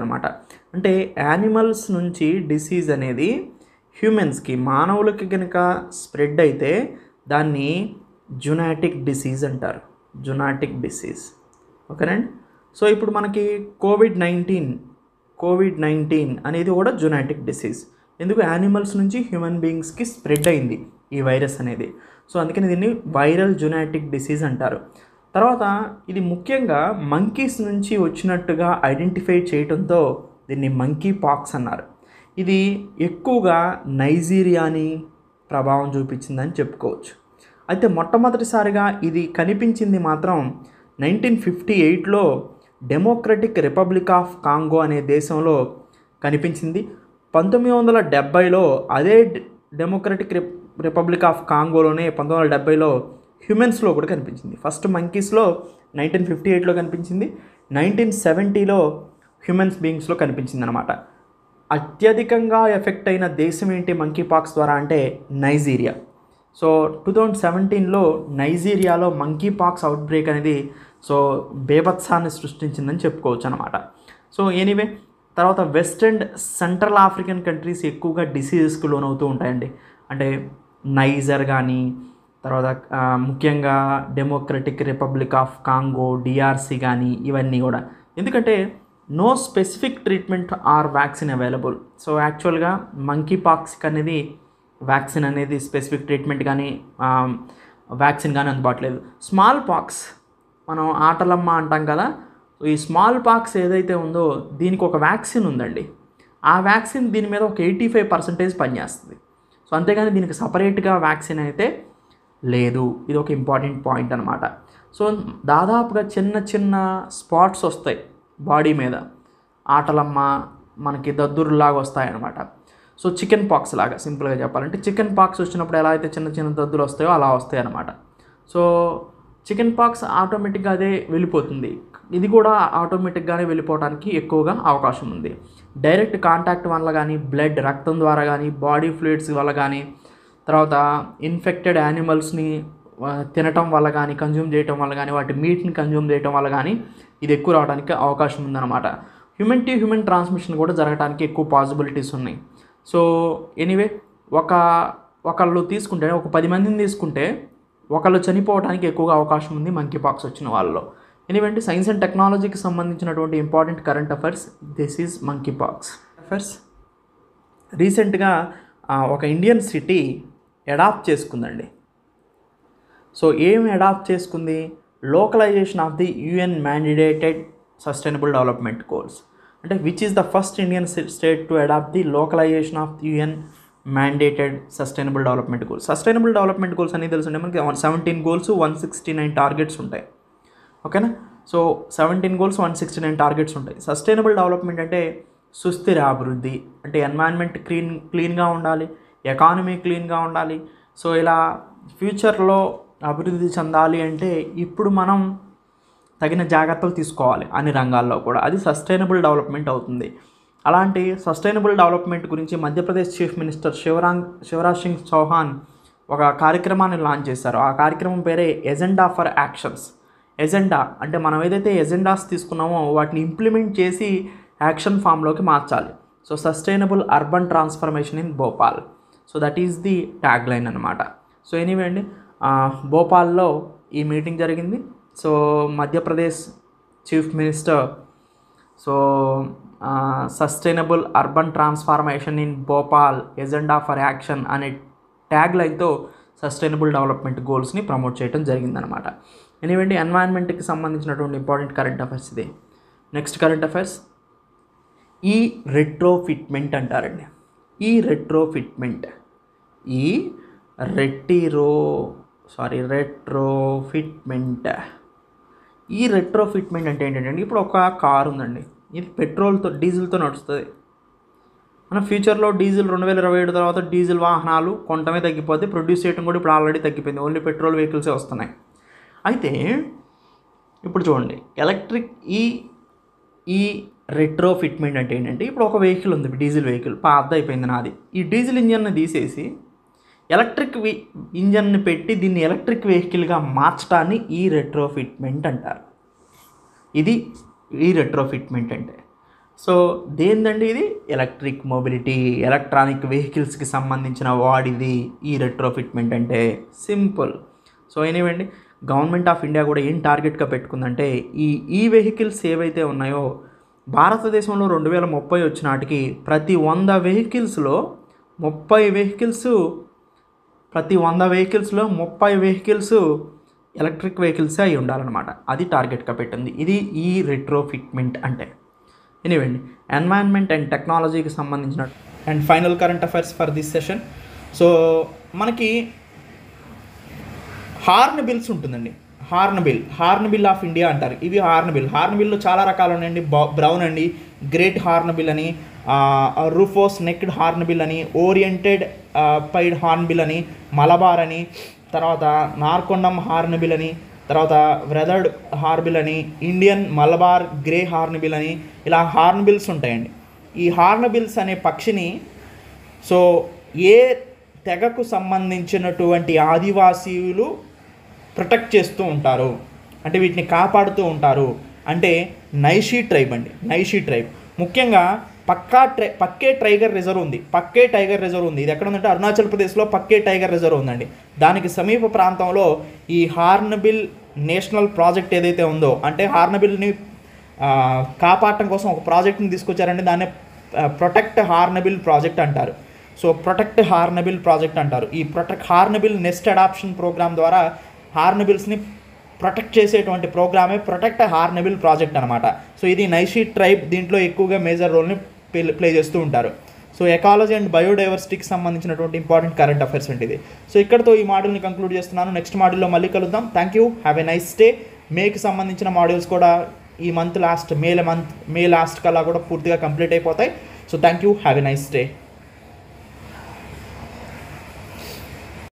అనమాట అంటే యానిమల్స్ నుంచి డిసీజ్ అనేది హ్యూమెన్స్కి మానవులకి కనుక స్ప్రెడ్ అయితే దాన్ని జునాటిక్ డిసీజ్ అంటారు జునాటిక్ డిసీజ్ ఓకేనండి సో ఇప్పుడు మనకి కోవిడ్ నైన్టీన్ కోవిడ్ నైన్టీన్ అనేది కూడా జునాటిక్ డిసీజ్ ఎందుకు యానిమల్స్ నుంచి హ్యూమన్ బీయింగ్స్కి స్ప్రెడ్ అయింది ఈ వైరస్ అనేది సో అందుకని దీన్ని వైరల్ జునాటిక్ డిసీజ్ అంటారు తర్వాత ఇది ముఖ్యంగా మంకీస్ నుంచి వచ్చినట్టుగా ఐడెంటిఫై చేయడంతో దీన్ని మంకీ పాక్స్ అన్నారు ఇది ఎక్కువగా నైజీరియాని ప్రభావం చూపించిందని చెప్పుకోవచ్చు అయితే మొట్టమొదటిసారిగా ఇది కనిపించింది మాత్రం నైన్టీన్ ఫిఫ్టీ ఎయిట్లో డెమోక్రటిక్ రిపబ్లిక్ ఆఫ్ కాంగో అనే దేశంలో కనిపించింది పంతొమ్మిది వందల డెబ్భైలో అదే డెమోక్రటిక్ రిపబ్లిక్ ఆఫ్ కాంగోలోనే పంతొమ్మిది వందల డెబ్బైలో హ్యూమెన్స్లో కూడా కనిపించింది ఫస్ట్ మంకీస్లో నైన్టీన్ ఫిఫ్టీ ఎయిట్లో కనిపించింది నైన్టీన్ సెవెంటీలో హ్యూమన్స్ బీయింగ్స్లో కనిపించింది అనమాట అత్యధికంగా ఎఫెక్ట్ అయిన దేశం ఏంటి మంకీ పాక్స్ ద్వారా అంటే నైజీరియా సో టూ థౌజండ్ సెవెంటీన్లో నైజీరియాలో మంకీ పాక్స్ అవుట్ బ్రేక్ అనేది సో బేభత్సాన్ని సృష్టించిందని చెప్పుకోవచ్చు అనమాట సో ఎనీవే తర్వాత west and central African countries ఎక్కువగా డిసీజెస్కి లోనవుతూ ఉంటాయండి అంటే నైజర్ కానీ తర్వాత ముఖ్యంగా democratic republic of Congo DRC కానీ ఇవన్నీ కూడా ఎందుకంటే no specific treatment or vaccine available so యాక్చువల్గా మంకీ పాక్స్కి అనేది వ్యాక్సిన్ అనేది స్పెసిఫిక్ ట్రీట్మెంట్ కానీ వ్యాక్సిన్ కానీ అందుబాటులేదు స్మాల్ పాక్స్ మనం ఆటలమ్మ అంటాం కదా ఈ స్మాల్ పాక్స్ ఏదైతే ఉందో దీనికి ఒక వ్యాక్సిన్ ఉందండి ఆ వ్యాక్సిన్ దీని మీద ఒక ఎయిటీ ఫైవ్ పర్సెంటేజ్ పనిచేస్తుంది సో అంతేగాని దీనికి సపరేట్గా వ్యాక్సిన్ అయితే లేదు ఇది ఒక ఇంపార్టెంట్ పాయింట్ అనమాట సో దాదాపుగా చిన్న చిన్న స్పాట్స్ వస్తాయి బాడీ మీద ఆటలమ్మ మనకి దద్దురులాగా వస్తాయన్నమాట సో చికెన్ పాక్స్ లాగా సింపుల్గా చెప్పాలంటే చికెన్ పాక్స్ వచ్చినప్పుడు ఎలా అయితే చిన్న చిన్న దద్దులు వస్తాయో అలా వస్తాయి అనమాట సో చికెన్ పాక్స్ ఆటోమేటిక్గా అదే వెళ్ళిపోతుంది ఇది కూడా ఆటోమేటిక్గానే వెళ్ళిపోవడానికి ఎక్కువగా అవకాశం ఉంది డైరెక్ట్ కాంటాక్ట్ వల్ల కానీ బ్లడ్ రక్తం ద్వారా కానీ బాడీ ఫ్లూయిడ్స్ వల్ల కానీ తర్వాత ఇన్ఫెక్టెడ్ యానిమల్స్ని తినటం వల్ల కానీ కన్జ్యూమ్ చేయటం వల్ల కానీ వాటి మీట్ని కన్జ్యూమ్ చేయటం వల్ల కానీ ఇది ఎక్కువ రావడానికి అవకాశం ఉందన్నమాట హ్యూమన్ టు హ్యూమన్ ట్రాన్స్మిషన్ కూడా జరగడానికి ఎక్కువ పాసిబిలిటీస్ ఉన్నాయి సో ఎనీవే ఒక ఒకళ్ళు తీసుకుంటే ఒక పది మందిని తీసుకుంటే ఒకళ్ళు చనిపోవడానికి ఎక్కువగా అవకాశం ఉంది మంకీ పాక్స్ వచ్చిన వాళ్ళలో ఎనివెంటి సైన్స్ అండ్ టెక్నాలజీకి సంబంధించినటువంటి important current affairs this is monkeypox affairs రీసెంట్గా ఒక ఇండియన్ సిటీ అడాప్ట్ చేసుకుందండి సో ఏం అడాప్ట్ చేసుకుంది localization of the UN mandated sustainable development goals అంటే which is the first Indian state to adopt the localization of UN mandated sustainable development goals sustainable development goals అనేది తెలుసు మనకి seventeen goals one sixty nine targets ఉంటాయి ఓకేనా so seventeen goals one sixty nine targets ఉంటాయి sustainable development అంటే సుస్థిర అభివృద్ధి అంటే ఎన్వైర్న్మెంట్ క్లీన్ క్లీన్గా ఉండాలి ఎకానమీ క్లీన్గా ఉండాలి సో ఇలా ఫ్యూచర్లో అభివృద్ధి చెందాలి అంటే ఇప్పుడు మనం తగిన జాగ్రత్తలు తీసుకోవాలి అన్ని రంగాల్లో కూడా అది సస్టైనబుల్ డెవలప్మెంట్ అవుతుంది అలాంటి సస్టైనబుల్ డెవలప్మెంట్ గురించి మధ్యప్రదేశ్ చీఫ్ మినిస్టర్ శివరాంగ్ శివరాజ్ సింగ్ చౌహాన్ ఒక కార్యక్రమాన్ని లాంచ్ చేశారు ఆ కార్యక్రమం పేరే ఎజెండా ఫర్ యాక్షన్స్ ఎజెండా అంటే మనం ఏదైతే ఎజెండాస్ తీసుకున్నామో వాటిని ఇంప్లిమెంట్ చేసి యాక్షన్ ఫామ్లోకి మార్చాలి so sustainable urban transformation in Bhopal so that is the tag line అనమాట సో ఎనీవే అండి భోపాల్లో ఈ మీటింగ్ జరిగింది so Madhya Pradesh chief minister so sustainable urban transformation in Bhopal agenda for action అనే ట్యాగ్ లైన్తో సస్టైనబుల్ డెవలప్మెంట్ గోల్స్ని ప్రమోట్ చేయడం జరిగిందనమాట ఎనివేండి ఎన్వైర్న్మెంట్కి సంబంధించినటువంటి ఇంపార్టెంట్ కరెంట్ అఫైర్స్ ఇది next current affairs ఈ రెట్రోఫిట్మెంట్ అంటారండి ఈ రెట్రోఫిట్మెంట్ ఈ రెట్టిరో సారీ రెట్రోఫిట్మెంట్ ఈ రెట్రోఫిట్మెంట్ అంటే ఏంటంటే ఇప్పుడు ఒక కారు ఉందండి ఇది పెట్రోల్తో డీజిల్తో నడుస్తుంది మన ఫ్యూచర్లో డీజిల్ రెండు వేల ఇరవై ఏడు తర్వాత డీజిల్ వాహనాలు కొంటమే తగ్గిపోతే ప్రొడ్యూస్ చేయడం కూడా ఇప్పుడు ఆల్రెడీ తగ్గిపోయింది ఓన్లీ పెట్రోల్ వెహికల్సే వస్తున్నాయి అయితే ఇప్పుడు చూడండి ఎలక్ట్రిక్ ఈ ఈ రెట్రో ఫిట్మెంట్ అంటే ఏంటంటే ఇప్పుడు ఒక వెహికల్ ఉంది డీజిల్ వెహికల్ పాత అయిపోయింది నాది ఈ డీజిల్ ఇంజన్ని తీసేసి ఎలక్ట్రిక్ ఇంజన్ని పెట్టి దీన్ని ఎలక్ట్రిక్ వెహికల్గా మార్చడాన్ని ఈ రెట్రో ఫిట్మెంట్ అంటారు ఇది ఈ రెట్రో ఫిట్మెంట్ అంటే సో దేనిదండి ఇది ఎలక్ట్రిక్ మొబిలిటీ ఎలక్ట్రానిక్ వెహికల్స్కి సంబంధించిన వాడిది ఈ రెట్రో ఫిట్మెంట్ అంటే సింపుల్ సో ఏనివ్వండి గవర్నమెంట్ ఆఫ్ ఇండియా కూడా ఏం టార్గెట్గా పెట్టుకుందంటే ఈ ఈ వెహికల్స్ ఏవైతే ఉన్నాయో భారతదేశంలో రెండు వేల ముప్పై వచ్చినాటికి ప్రతి వంద వెహికల్స్లో ముప్పై వెహికల్స్ ప్రతి వంద వెహికల్స్లో ముప్పై వెహికల్స్ ఎలక్ట్రిక్ వెహికల్సే అయి ఉండాలన్నమాట అది టార్గెట్గా పెట్టింది ఇది ఈ రిట్రోఫిట్మెంట్ అంటే ఎనీవేండి ఎన్వైరన్మెంట్ అండ్ టెక్నాలజీకి సంబంధించిన and final current affairs for this session so మనకి హార్న్ బిల్స్ ఉంటుందండి hornbill hornbill of India అంటారు ఇవి హార్న్ బిల్ హార్న్ బిల్లో చాలా రకాలు ఉన్నాయండి బ్రౌన్ అండి గ్రేట్ హార్న్ బిల్ అని రూఫోస్ నెక్డ్ హార్న్ బిల్ అని ఓరియంటెడ్ పైడ్ హార్న్ బిల్ అని మలబార్ అని తర్వాత నార్కొండం హార్న్ బిల్ అని తర్వాత వెదర్డ్ హార్న్బిల్ అని ఇండియన్ మలబార్ గ్రే హార్న్బిల్ అని ఇలా హార్న్బిల్స్ ఉంటాయండి ఈ హార్న్బిల్స్ అనే పక్షిని సో ఏ తెగకు సంబంధించినటువంటి ఆదివాసీలు ప్రొటెక్ట్ చేస్తూ ఉంటారు అంటే వీటిని కాపాడుతూ ఉంటారు అంటే నైషీ ట్రైబ్ అండి నైషీ ట్రైబ్ ముఖ్యంగా పక్కా ట్రై పక్కే టైగర్ రిజర్వ్ ఉంది పక్కే టైగర్ రిజర్వ్ ఉంది ఇది ఎక్కడ ఉందంటే అరుణాచల్ ప్రదేశ్లో పక్కే టైగర్ రిజర్వ్ ఉందండి దానికి సమీప ప్రాంతంలో ఈ హార్న్బిల్ నేషనల్ ప్రాజెక్ట్ ఏదైతే ఉందో అంటే హార్నబిల్ని కాపాడటం కోసం ఒక ప్రాజెక్ట్ని తీసుకొచ్చారండి దాన్ని ప్రొటెక్ట్ హార్నబిల్ ప్రాజెక్ట్ అంటారు సో ప్రొటెక్ట్ హార్నబిల్ ప్రాజెక్ట్ అంటారు ఈ protect hornbill nest adoption program ద్వారా హార్నబిల్స్ని ప్రొటెక్ట్ చేసేటువంటి ప్రోగ్రామే ప్రొటెక్ట్ హార్నబిల్ ప్రాజెక్ట్ అనమాట సో ఇది నైషీ ట్రైబ్ దీంట్లో ఎక్కువగా మేజర్ రోల్ని ప్లే చేస్తూ ఉంటారు సో ఎకాలజీ అండ్ బయోడైవర్సిటీకి సంబంధించినటువంటి ఇంపార్టెంట్ కరెంట్ అఫైర్స్ అంటే ఇది సో ఇక్కడతో ఈ మాడ్యూల్ని కంక్లూడ్ చేస్తున్నాను నెక్స్ట్ మాడ్యూల్లో మళ్ళీ కలుద్దాం thank you have a nice day మేకి సంబంధించిన మాడ్యూల్స్ కూడా ఈ month last May month May last కల్లా కూడా పూర్తిగా కంప్లీట్ అయిపోతాయి so thank you have a nice day